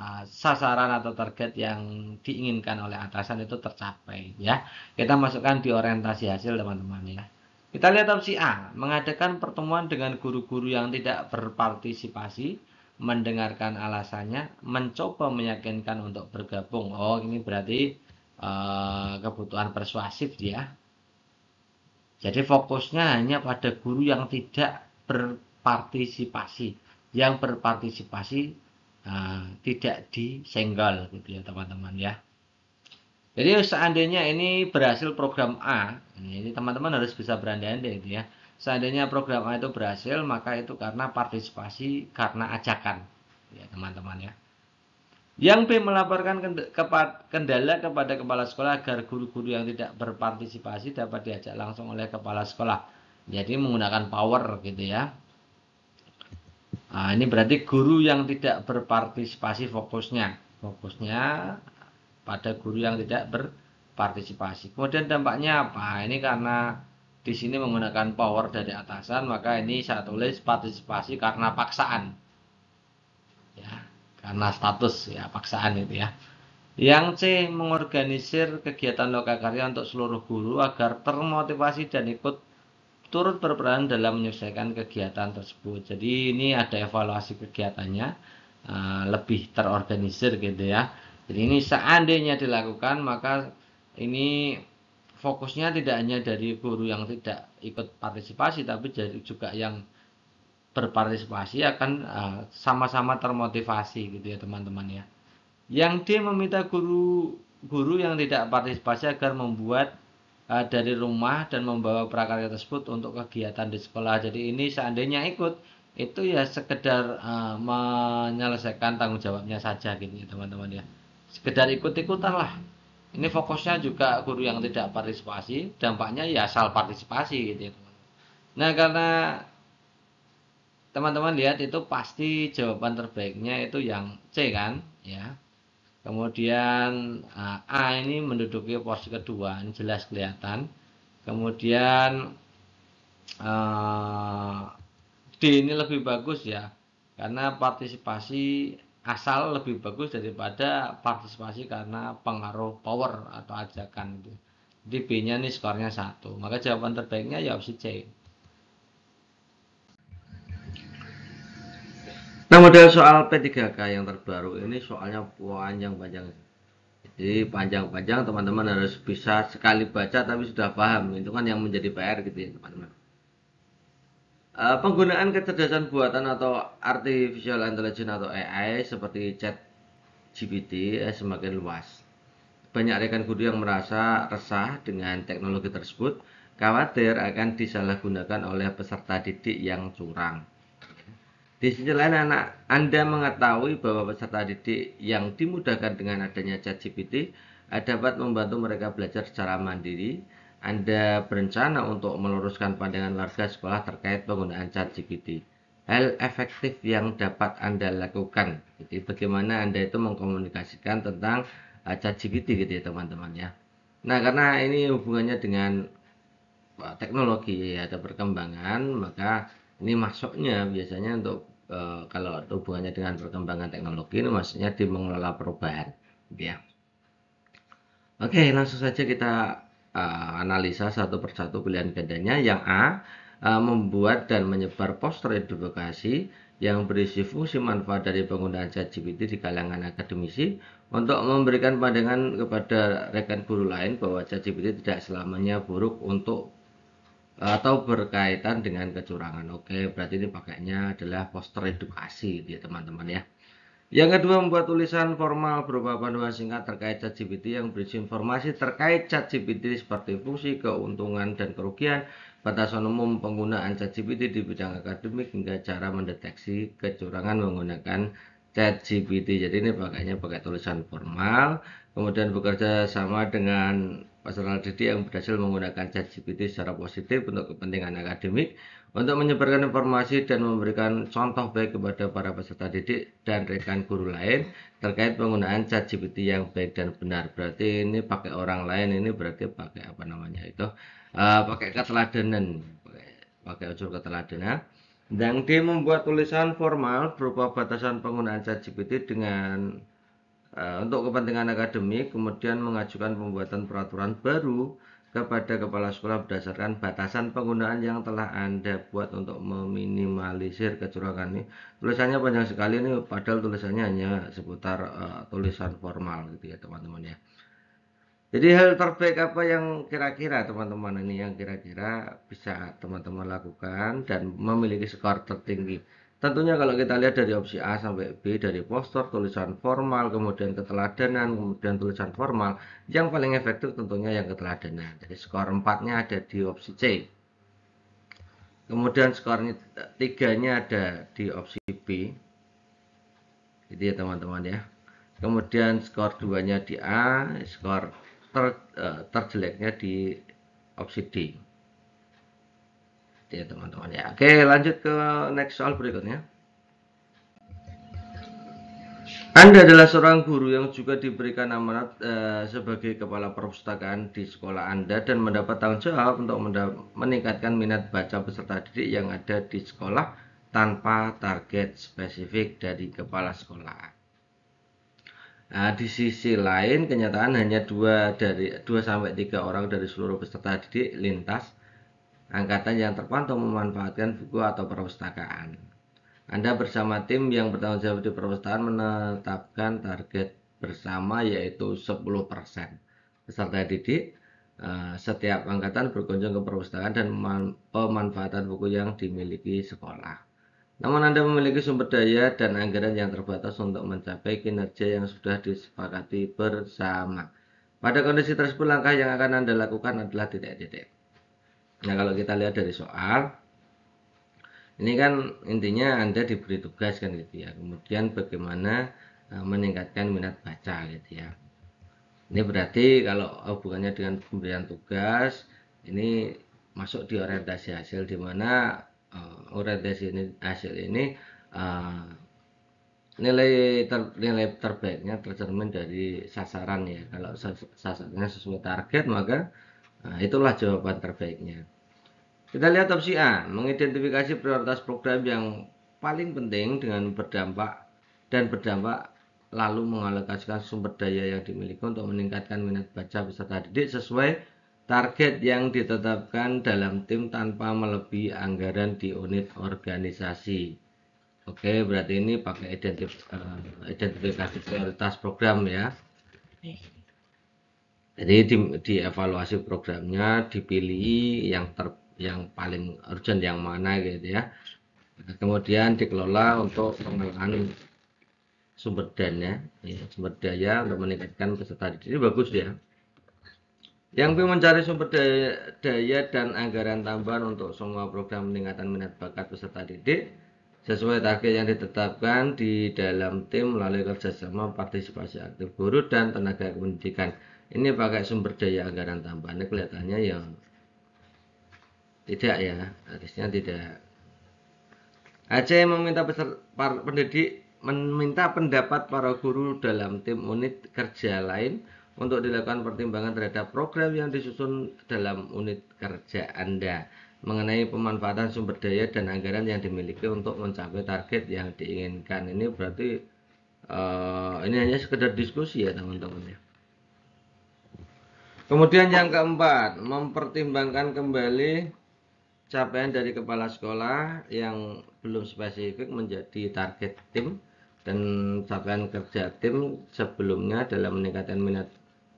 uh, sasaran atau target yang diinginkan oleh atasan itu tercapai ya. Kita masukkan di orientasi hasil teman-teman ya. Kita lihat opsi A, mengadakan pertemuan dengan guru-guru yang tidak berpartisipasi, mendengarkan alasannya, mencoba meyakinkan untuk bergabung. Oh, ini berarti uh, kebutuhan persuasif ya. Jadi fokusnya hanya pada guru yang tidak berpartisipasi yang berpartisipasi uh, tidak disenggol gitu ya teman-teman ya. Jadi seandainya ini berhasil program A, ini teman-teman harus bisa berandai-andai gitu ya. Seandainya program A itu berhasil, maka itu karena partisipasi karena ajakan ya teman-teman ya. Yang B melaporkan kendala kepada kepala sekolah agar guru-guru yang tidak berpartisipasi dapat diajak langsung oleh kepala sekolah. Jadi menggunakan power gitu ya. Nah, ini berarti guru yang tidak berpartisipasi fokusnya. Fokusnya pada guru yang tidak berpartisipasi. Kemudian dampaknya apa? Ini karena di sini menggunakan power dari atasan, maka ini saya tulis partisipasi karena paksaan. Ya, karena status ya, paksaan itu ya. Yang C mengorganisir kegiatan lokakarya untuk seluruh guru agar termotivasi dan ikut turut berperan dalam menyelesaikan kegiatan tersebut. Jadi ini ada evaluasi kegiatannya uh, lebih terorganisir gitu ya. Jadi ini seandainya dilakukan maka ini fokusnya tidak hanya dari guru yang tidak ikut partisipasi tapi juga yang berpartisipasi akan eh, sama-sama uh, termotivasi gitu ya teman-teman ya. Yang dia meminta guru guru yang tidak partisipasi agar membuat Eh, dari rumah dan membawa prakarya tersebut untuk kegiatan di sekolah. Jadi ini seandainya ikut itu ya sekedar uh, menyelesaikan tanggung jawabnya saja gitu ya teman-teman ya. Sekedar ikut-ikutan lah. Ini fokusnya juga guru yang tidak partisipasi, dampaknya ya asal partisipasi gitu ya. Teman. Nah, karena teman-teman lihat itu pasti jawaban terbaiknya itu yang C kan, ya. Kemudian eh, A ini menduduki posisi kedua, ini jelas kelihatan. Kemudian eh, D ini lebih bagus ya, karena partisipasi asal lebih bagus daripada partisipasi karena pengaruh power atau ajakan itu. Jadi B-nya nih skornya satu. Maka jawaban terbaiknya ya opsi C. Nah model soal P3K yang terbaru ini soalnya panjang-panjang jadi panjang-panjang teman-teman harus bisa sekali baca tapi sudah paham itu kan yang menjadi PR gitu ya teman-teman e, penggunaan kecerdasan buatan atau artificial intelligence atau AI seperti chat GPT eh, semakin luas. Banyak rekan guru yang merasa resah dengan teknologi tersebut, khawatir akan disalahgunakan oleh peserta didik yang curang. Di sisi lain, anak Anda mengetahui bahwa peserta didik yang dimudahkan dengan adanya ChatGPT dapat membantu mereka belajar secara mandiri. Anda berencana untuk meluruskan pandangan warga sekolah terkait penggunaan ChatGPT. Hal efektif yang dapat Anda lakukan. Jadi bagaimana Anda itu mengkomunikasikan tentang ah, ChatGPT gitu ya teman-teman ya. Nah, karena ini hubungannya dengan teknologi ya, ada perkembangan, maka ini masuknya biasanya untuk e, kalau hubungannya dengan perkembangan teknologi ini maksudnya di mengelola perubahan gitu ya oke langsung saja kita e, analisa satu persatu pilihan gandanya yang A e, membuat dan menyebar poster edukasi yang berisi fungsi manfaat dari penggunaan ChatGPT di kalangan akademisi untuk memberikan pandangan kepada rekan guru lain bahwa ChatGPT tidak selamanya buruk untuk atau berkaitan dengan kecurangan. Oke, berarti ini pakainya adalah poster edukasi gitu ya teman-teman ya. Yang kedua membuat tulisan formal berupa panduan singkat terkait ChatGPT yang berisi informasi terkait ChatGPT seperti fungsi, keuntungan dan kerugian, batasan umum penggunaan ChatGPT di bidang akademik hingga cara mendeteksi kecurangan menggunakan ChatGPT. Jadi ini pakainya pakai tulisan formal kemudian bekerja sama dengan personal didik yang berhasil menggunakan ChatGPT secara positif untuk kepentingan akademik untuk menyebarkan informasi dan memberikan contoh baik kepada para peserta didik dan rekan guru lain terkait penggunaan ChatGPT yang baik dan benar. Berarti ini pakai orang lain, ini berarti pakai apa namanya itu? Uh, pakai keteladanan, pakai, pakai unsur keteladanan. Dan dia membuat tulisan formal berupa batasan penggunaan ChatGPT dengan Eh, untuk kepentingan akademik, kemudian mengajukan pembuatan peraturan baru kepada kepala sekolah berdasarkan batasan penggunaan yang telah Anda buat untuk meminimalisir kecurangan ini. Tulisannya panjang sekali ini padahal tulisannya hanya seputar uh, tulisan formal gitu ya, teman-teman ya. Jadi hal terbaik apa yang kira-kira teman-teman ini yang kira-kira bisa teman-teman lakukan dan memiliki skor tertinggi. Tentunya kalau kita lihat dari opsi A sampai B dari poster tulisan formal, kemudian keteladanan, kemudian tulisan formal, yang paling efektif tentunya yang keteladanan. Jadi skor 4-nya ada di opsi C. Kemudian skor skornya nya ada di opsi B. Jadi gitu ya teman-teman ya. Kemudian skor 2-nya di A, skor ter, eh, terjeleknya di opsi D ya teman-teman ya. Oke, lanjut ke next soal berikutnya. Anda adalah seorang guru yang juga diberikan amanat e, sebagai kepala perpustakaan di sekolah Anda dan mendapat tanggung jawab untuk meningkatkan minat baca peserta didik yang ada di sekolah tanpa target spesifik dari kepala sekolah. Nah, di sisi lain kenyataan hanya dua dari dua sampai tiga orang dari seluruh peserta didik lintas Angkatan yang terpantau memanfaatkan buku atau perpustakaan. Anda bersama tim yang bertanggung jawab di perpustakaan menetapkan target bersama yaitu 10% peserta didik eh, setiap angkatan berkunjung ke perpustakaan dan pemanfaatan buku yang dimiliki sekolah. Namun Anda memiliki sumber daya dan anggaran yang terbatas untuk mencapai kinerja yang sudah disepakati bersama. Pada kondisi tersebut, langkah yang akan Anda lakukan adalah titik-titik. Nah, kalau kita lihat dari soal, ini kan intinya Anda diberi tugas kan gitu ya. Kemudian bagaimana eh, meningkatkan minat baca gitu ya. Ini berarti kalau eh, hubungannya dengan pemberian tugas, ini masuk di orientasi hasil di mana uh, orientasi ini, hasil ini uh, nilai ter, nilai terbaiknya tercermin dari sasaran ya. Kalau sasarannya sesuai target maka uh, itulah jawaban terbaiknya. Kita lihat opsi A, mengidentifikasi prioritas program yang paling penting dengan berdampak dan berdampak lalu mengalokasikan sumber daya yang dimiliki untuk meningkatkan minat baca peserta didik sesuai target yang ditetapkan dalam tim tanpa melebihi anggaran di unit organisasi. Oke, berarti ini pakai identif eh, identifikasi prioritas program ya. Iya. Jadi di, dievaluasi programnya, dipilih yang terbaik yang paling urgent yang mana gitu ya kemudian dikelola untuk pengelolaan sumber dana ya, sumber daya untuk meningkatkan peserta didik ini bagus ya yang ingin mencari sumber daya, daya dan anggaran tambahan untuk semua program peningkatan minat bakat peserta didik sesuai target yang ditetapkan di dalam tim melalui kerjasama partisipasi aktif guru dan tenaga pendidikan ini pakai sumber daya anggaran tambahan ini kelihatannya yang tidak ya, harusnya tidak. Aceh meminta peserta, pendidik meminta pendapat para guru dalam tim unit kerja lain untuk dilakukan pertimbangan terhadap program yang disusun dalam unit kerja Anda mengenai pemanfaatan sumber daya dan anggaran yang dimiliki untuk mencapai target yang diinginkan. Ini berarti uh, ini hanya sekedar diskusi ya teman-teman ya. Kemudian yang keempat, mempertimbangkan kembali capaian dari kepala sekolah yang belum spesifik menjadi target tim dan capaian kerja tim sebelumnya dalam meningkatkan minat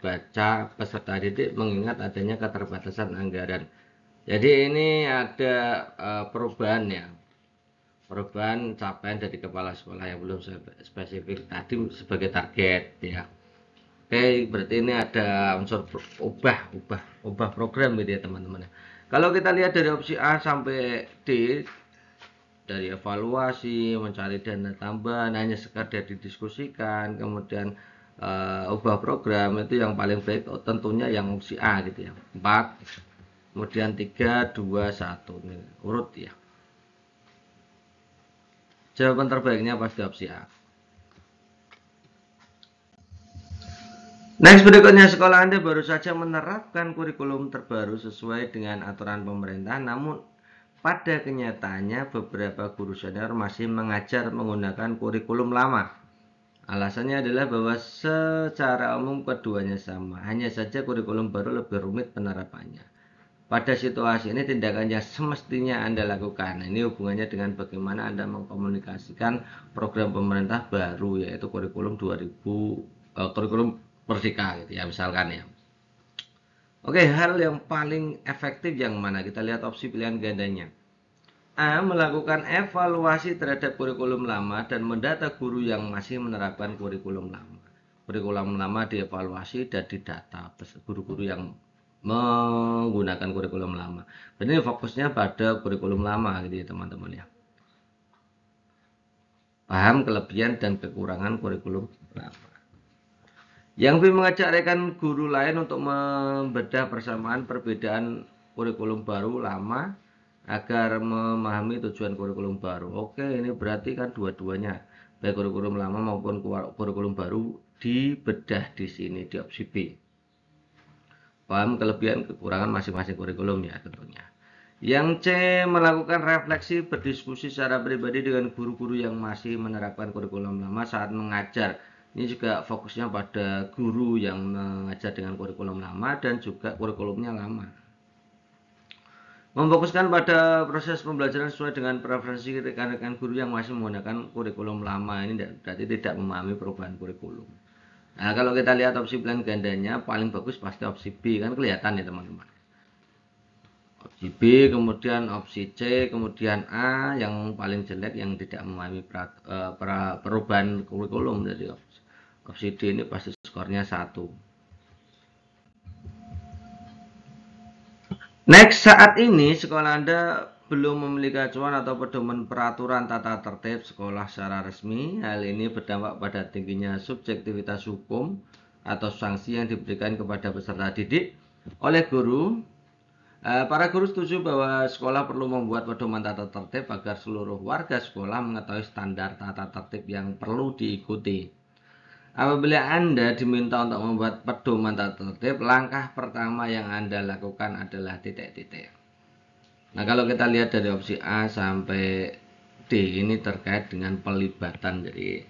baca peserta didik mengingat adanya keterbatasan anggaran. Jadi ini ada eh, perubahan ya. Perubahan capaian dari kepala sekolah yang belum spesifik tadi sebagai target ya. Oke, berarti ini ada unsur ubah, ubah, ubah program gitu ya teman-teman. Ya. Kalau kita lihat dari opsi A sampai D dari evaluasi, mencari dana tambahan, hanya sekadar didiskusikan, kemudian uh, ubah program itu yang paling baik tentunya yang opsi A gitu ya. 4 kemudian 3 2 1 ini urut ya. Jawaban terbaiknya pasti opsi A. Next berikutnya sekolah Anda baru saja menerapkan kurikulum terbaru sesuai dengan aturan pemerintah namun pada kenyataannya beberapa guru senior masih mengajar menggunakan kurikulum lama. Alasannya adalah bahwa secara umum keduanya sama, hanya saja kurikulum baru lebih rumit penerapannya. Pada situasi ini tindakan yang semestinya Anda lakukan. Nah, ini hubungannya dengan bagaimana Anda mengkomunikasikan program pemerintah baru yaitu kurikulum 2000 eh, kurikulum merdeka gitu ya misalkan ya. Oke, hal yang paling efektif yang mana? Kita lihat opsi pilihan gandanya. A. Melakukan evaluasi terhadap kurikulum lama dan mendata guru yang masih menerapkan kurikulum lama. Kurikulum lama dievaluasi dan didata guru-guru yang menggunakan kurikulum lama. Jadi fokusnya pada kurikulum lama gitu ya teman-teman ya. Paham kelebihan dan kekurangan kurikulum lama. Yang B mengajak rekan guru lain untuk membedah persamaan perbedaan kurikulum baru lama agar memahami tujuan kurikulum baru. Oke, ini berarti kan dua-duanya, baik kurikulum lama maupun kurikulum baru dibedah di sini di opsi B. Paham kelebihan kekurangan masing-masing kurikulum ya tentunya. Yang C melakukan refleksi berdiskusi secara pribadi dengan guru-guru yang masih menerapkan kurikulum lama saat mengajar ini juga fokusnya pada guru yang mengajar dengan kurikulum lama dan juga kurikulumnya lama. Memfokuskan pada proses pembelajaran sesuai dengan preferensi rekan-rekan guru yang masih menggunakan kurikulum lama ini berarti tidak memahami perubahan kurikulum. Nah, kalau kita lihat opsi plan gandanya paling bagus pasti opsi B kan kelihatan ya teman-teman opsi B, kemudian opsi C, kemudian A yang paling jelek yang tidak memahami eh, perubahan kurikulum dari Opsi D ini pasti skornya 1. Next, saat ini sekolah Anda belum memiliki acuan atau pedoman peraturan tata tertib sekolah secara resmi. Hal ini berdampak pada tingginya subjektivitas hukum atau sanksi yang diberikan kepada peserta didik oleh guru. Eh, para guru setuju bahwa sekolah perlu membuat pedoman tata tertib agar seluruh warga sekolah mengetahui standar tata tertib yang perlu diikuti. Apabila Anda diminta untuk membuat pedoman tata tertib, langkah pertama yang Anda lakukan adalah titik-titik. Nah, kalau kita lihat dari opsi A sampai D ini terkait dengan pelibatan. dari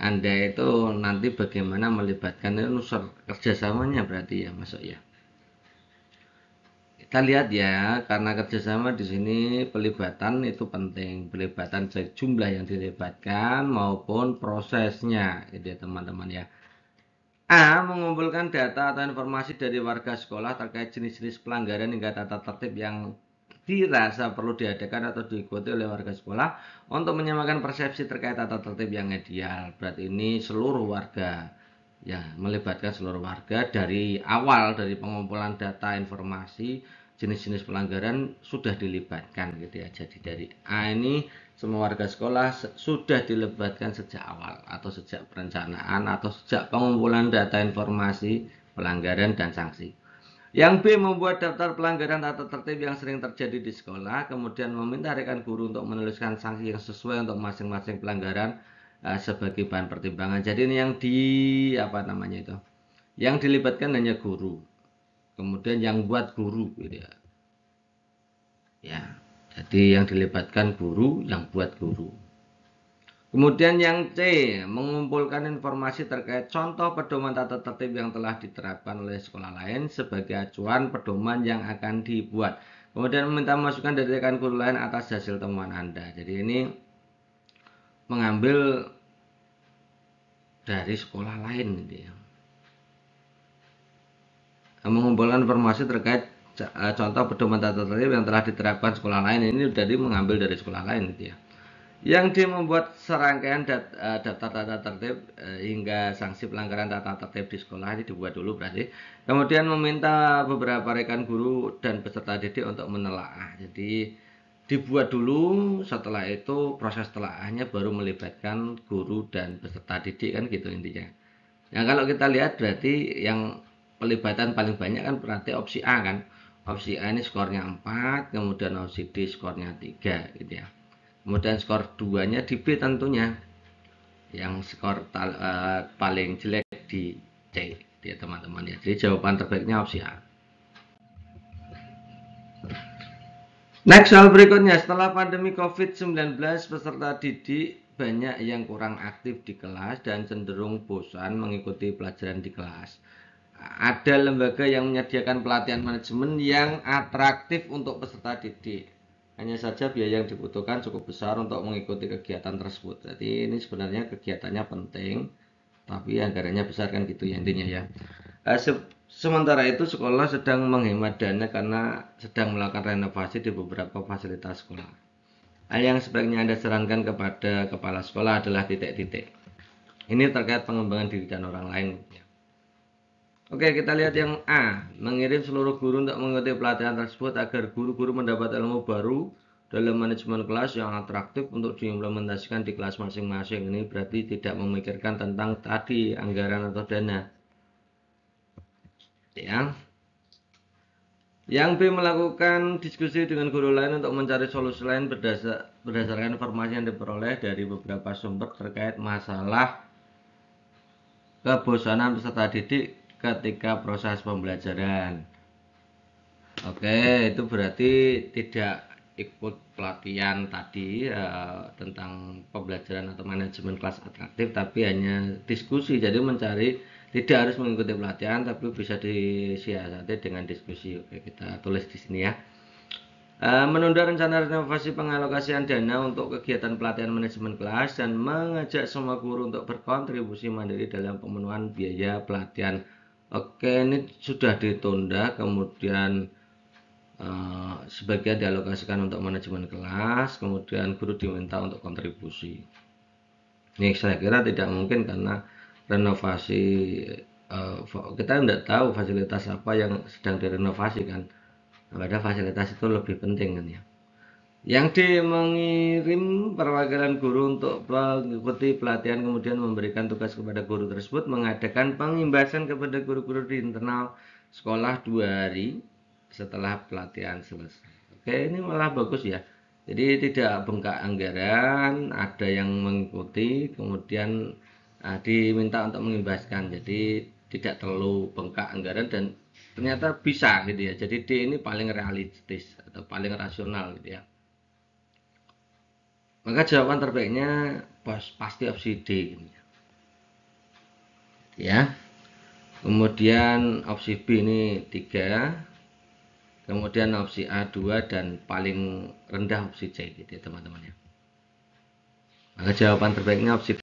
Anda itu nanti bagaimana melibatkan unsur kerjasamanya berarti ya, masuk ya kita lihat ya karena kerjasama di sini pelibatan itu penting pelibatan baik jumlah yang dilibatkan maupun prosesnya ya teman-teman ya A. Mengumpulkan data atau informasi dari warga sekolah terkait jenis-jenis pelanggaran hingga tata tertib yang dirasa perlu diadakan atau diikuti oleh warga sekolah untuk menyamakan persepsi terkait tata tertib yang ideal. Berarti ini seluruh warga ya melibatkan seluruh warga dari awal dari pengumpulan data informasi jenis-jenis pelanggaran sudah dilibatkan gitu ya. Jadi dari A ini semua warga sekolah sudah dilibatkan sejak awal atau sejak perencanaan atau sejak pengumpulan data informasi pelanggaran dan sanksi. Yang B membuat daftar pelanggaran tata tertib yang sering terjadi di sekolah, kemudian meminta rekan guru untuk menuliskan sanksi yang sesuai untuk masing-masing pelanggaran uh, sebagai bahan pertimbangan. Jadi ini yang di apa namanya itu? Yang dilibatkan hanya guru kemudian yang buat guru gitu ya ya jadi yang dilibatkan guru yang buat guru kemudian yang C mengumpulkan informasi terkait contoh pedoman tata tertib yang telah diterapkan oleh sekolah lain sebagai acuan pedoman yang akan dibuat kemudian meminta masukan dari rekan guru lain atas hasil temuan Anda jadi ini mengambil dari sekolah lain gitu ya yang mengumpulkan informasi terkait e, contoh pedoman tata tertib yang telah diterapkan sekolah lain ini jadi mengambil dari sekolah lain gitu ya yang dia membuat serangkaian data e, daftar tata tertib e, hingga sanksi pelanggaran tata tertib di sekolah ini dibuat dulu berarti kemudian meminta beberapa rekan guru dan peserta didik untuk menelaah jadi dibuat dulu setelah itu proses telaahnya baru melibatkan guru dan peserta didik kan gitu intinya Nah kalau kita lihat berarti yang pelibatan paling banyak kan berarti opsi A kan opsi A ini skornya 4 kemudian opsi D skornya 3 gitu ya kemudian skor 2 nya di B tentunya yang skor uh, paling jelek di C gitu ya teman-teman ya jadi jawaban terbaiknya opsi A next soal berikutnya setelah pandemi COVID-19 peserta didik banyak yang kurang aktif di kelas dan cenderung bosan mengikuti pelajaran di kelas ada lembaga yang menyediakan pelatihan manajemen yang atraktif untuk peserta didik. Hanya saja biaya yang dibutuhkan cukup besar untuk mengikuti kegiatan tersebut. Jadi ini sebenarnya kegiatannya penting, tapi anggarannya besar kan gitu ya intinya ya. Eh, sementara itu sekolah sedang menghemat dana karena sedang melakukan renovasi di beberapa fasilitas sekolah. Hal yang sebaiknya Anda sarankan kepada kepala sekolah adalah titik-titik. Ini terkait pengembangan diri dan orang lain. Oke, kita lihat yang A. Mengirim seluruh guru untuk mengikuti pelatihan tersebut agar guru-guru mendapat ilmu baru dalam manajemen kelas yang atraktif untuk diimplementasikan di kelas masing-masing. Ini berarti tidak memikirkan tentang tadi anggaran atau dana. Ya. Yang B melakukan diskusi dengan guru lain untuk mencari solusi lain berdasarkan informasi yang diperoleh dari beberapa sumber terkait masalah kebosanan peserta didik ketika proses pembelajaran. Oke, itu berarti tidak ikut pelatihan tadi uh, tentang pembelajaran atau manajemen kelas atraktif tapi hanya diskusi jadi mencari tidak harus mengikuti pelatihan tapi bisa disiasati dengan diskusi oke kita tulis di sini ya uh, menunda rencana renovasi pengalokasian dana untuk kegiatan pelatihan manajemen kelas dan mengajak semua guru untuk berkontribusi mandiri dalam pemenuhan biaya pelatihan Oke, ini sudah ditunda, kemudian eh, sebagian dialokasikan untuk manajemen kelas, kemudian guru diminta untuk kontribusi. Ini saya kira tidak mungkin karena renovasi eh, kita tidak tahu fasilitas apa yang sedang direnovasi kan. Pada fasilitas itu lebih penting kan ya. Yang D mengirim perwakilan guru untuk mengikuti pelatihan kemudian memberikan tugas kepada guru tersebut mengadakan pengimbasan kepada guru-guru di internal sekolah dua hari setelah pelatihan selesai. Oke ini malah bagus ya. Jadi tidak bengkak anggaran, ada yang mengikuti kemudian nah, diminta untuk mengimbaskan. Jadi tidak terlalu bengkak anggaran dan ternyata bisa gitu ya. Jadi D ini paling realistis atau paling rasional gitu ya. Maka jawaban terbaiknya pasti opsi D. Gitu ya. Kemudian opsi B ini 3. Kemudian opsi A 2 dan paling rendah opsi C gitu ya teman-teman ya. Maka jawaban terbaiknya opsi B.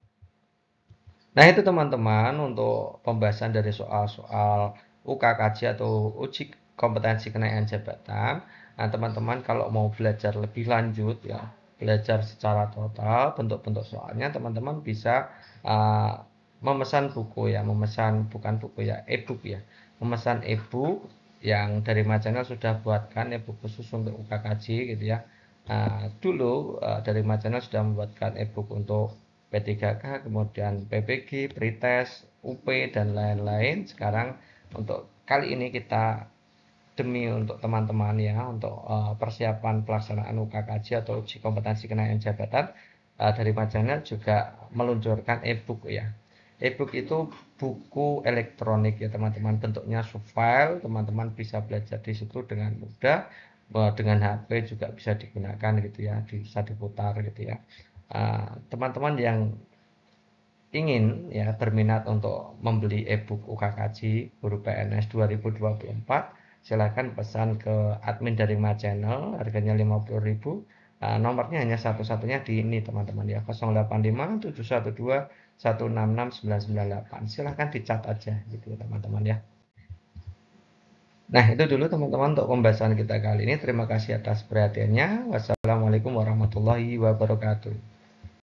Nah itu teman-teman untuk pembahasan dari soal-soal UKKJ atau uji kompetensi kenaikan jabatan. Nah teman-teman kalau mau belajar lebih lanjut ya belajar secara total bentuk-bentuk soalnya teman-teman bisa uh, memesan buku ya memesan bukan buku ya ebook ya memesan ebook yang dari macamnya sudah buatkan e-book khusus untuk UKKJ gitu ya uh, dulu uh, dari macamnya sudah membuatkan ebook untuk P3K kemudian PPG, pretest, UP dan lain-lain sekarang untuk kali ini kita demi untuk teman-teman ya untuk uh, persiapan pelaksanaan UKKJ atau uji kompetensi kenaikan jabatan uh, dari Majaner juga meluncurkan e-book ya. E-book itu buku elektronik ya teman-teman bentuknya file teman-teman bisa belajar di situ dengan mudah eh, dengan HP juga bisa digunakan gitu ya bisa diputar gitu ya teman-teman uh, yang ingin ya berminat untuk membeli e-book UKKJ guru PNS 2024 silahkan pesan ke admin dari My Channel harganya 50000 nah, nomornya hanya satu-satunya di ini teman-teman ya 085 712 166 silahkan dicat aja gitu ya teman-teman ya Nah itu dulu teman-teman untuk pembahasan kita kali ini terima kasih atas perhatiannya wassalamualaikum warahmatullahi wabarakatuh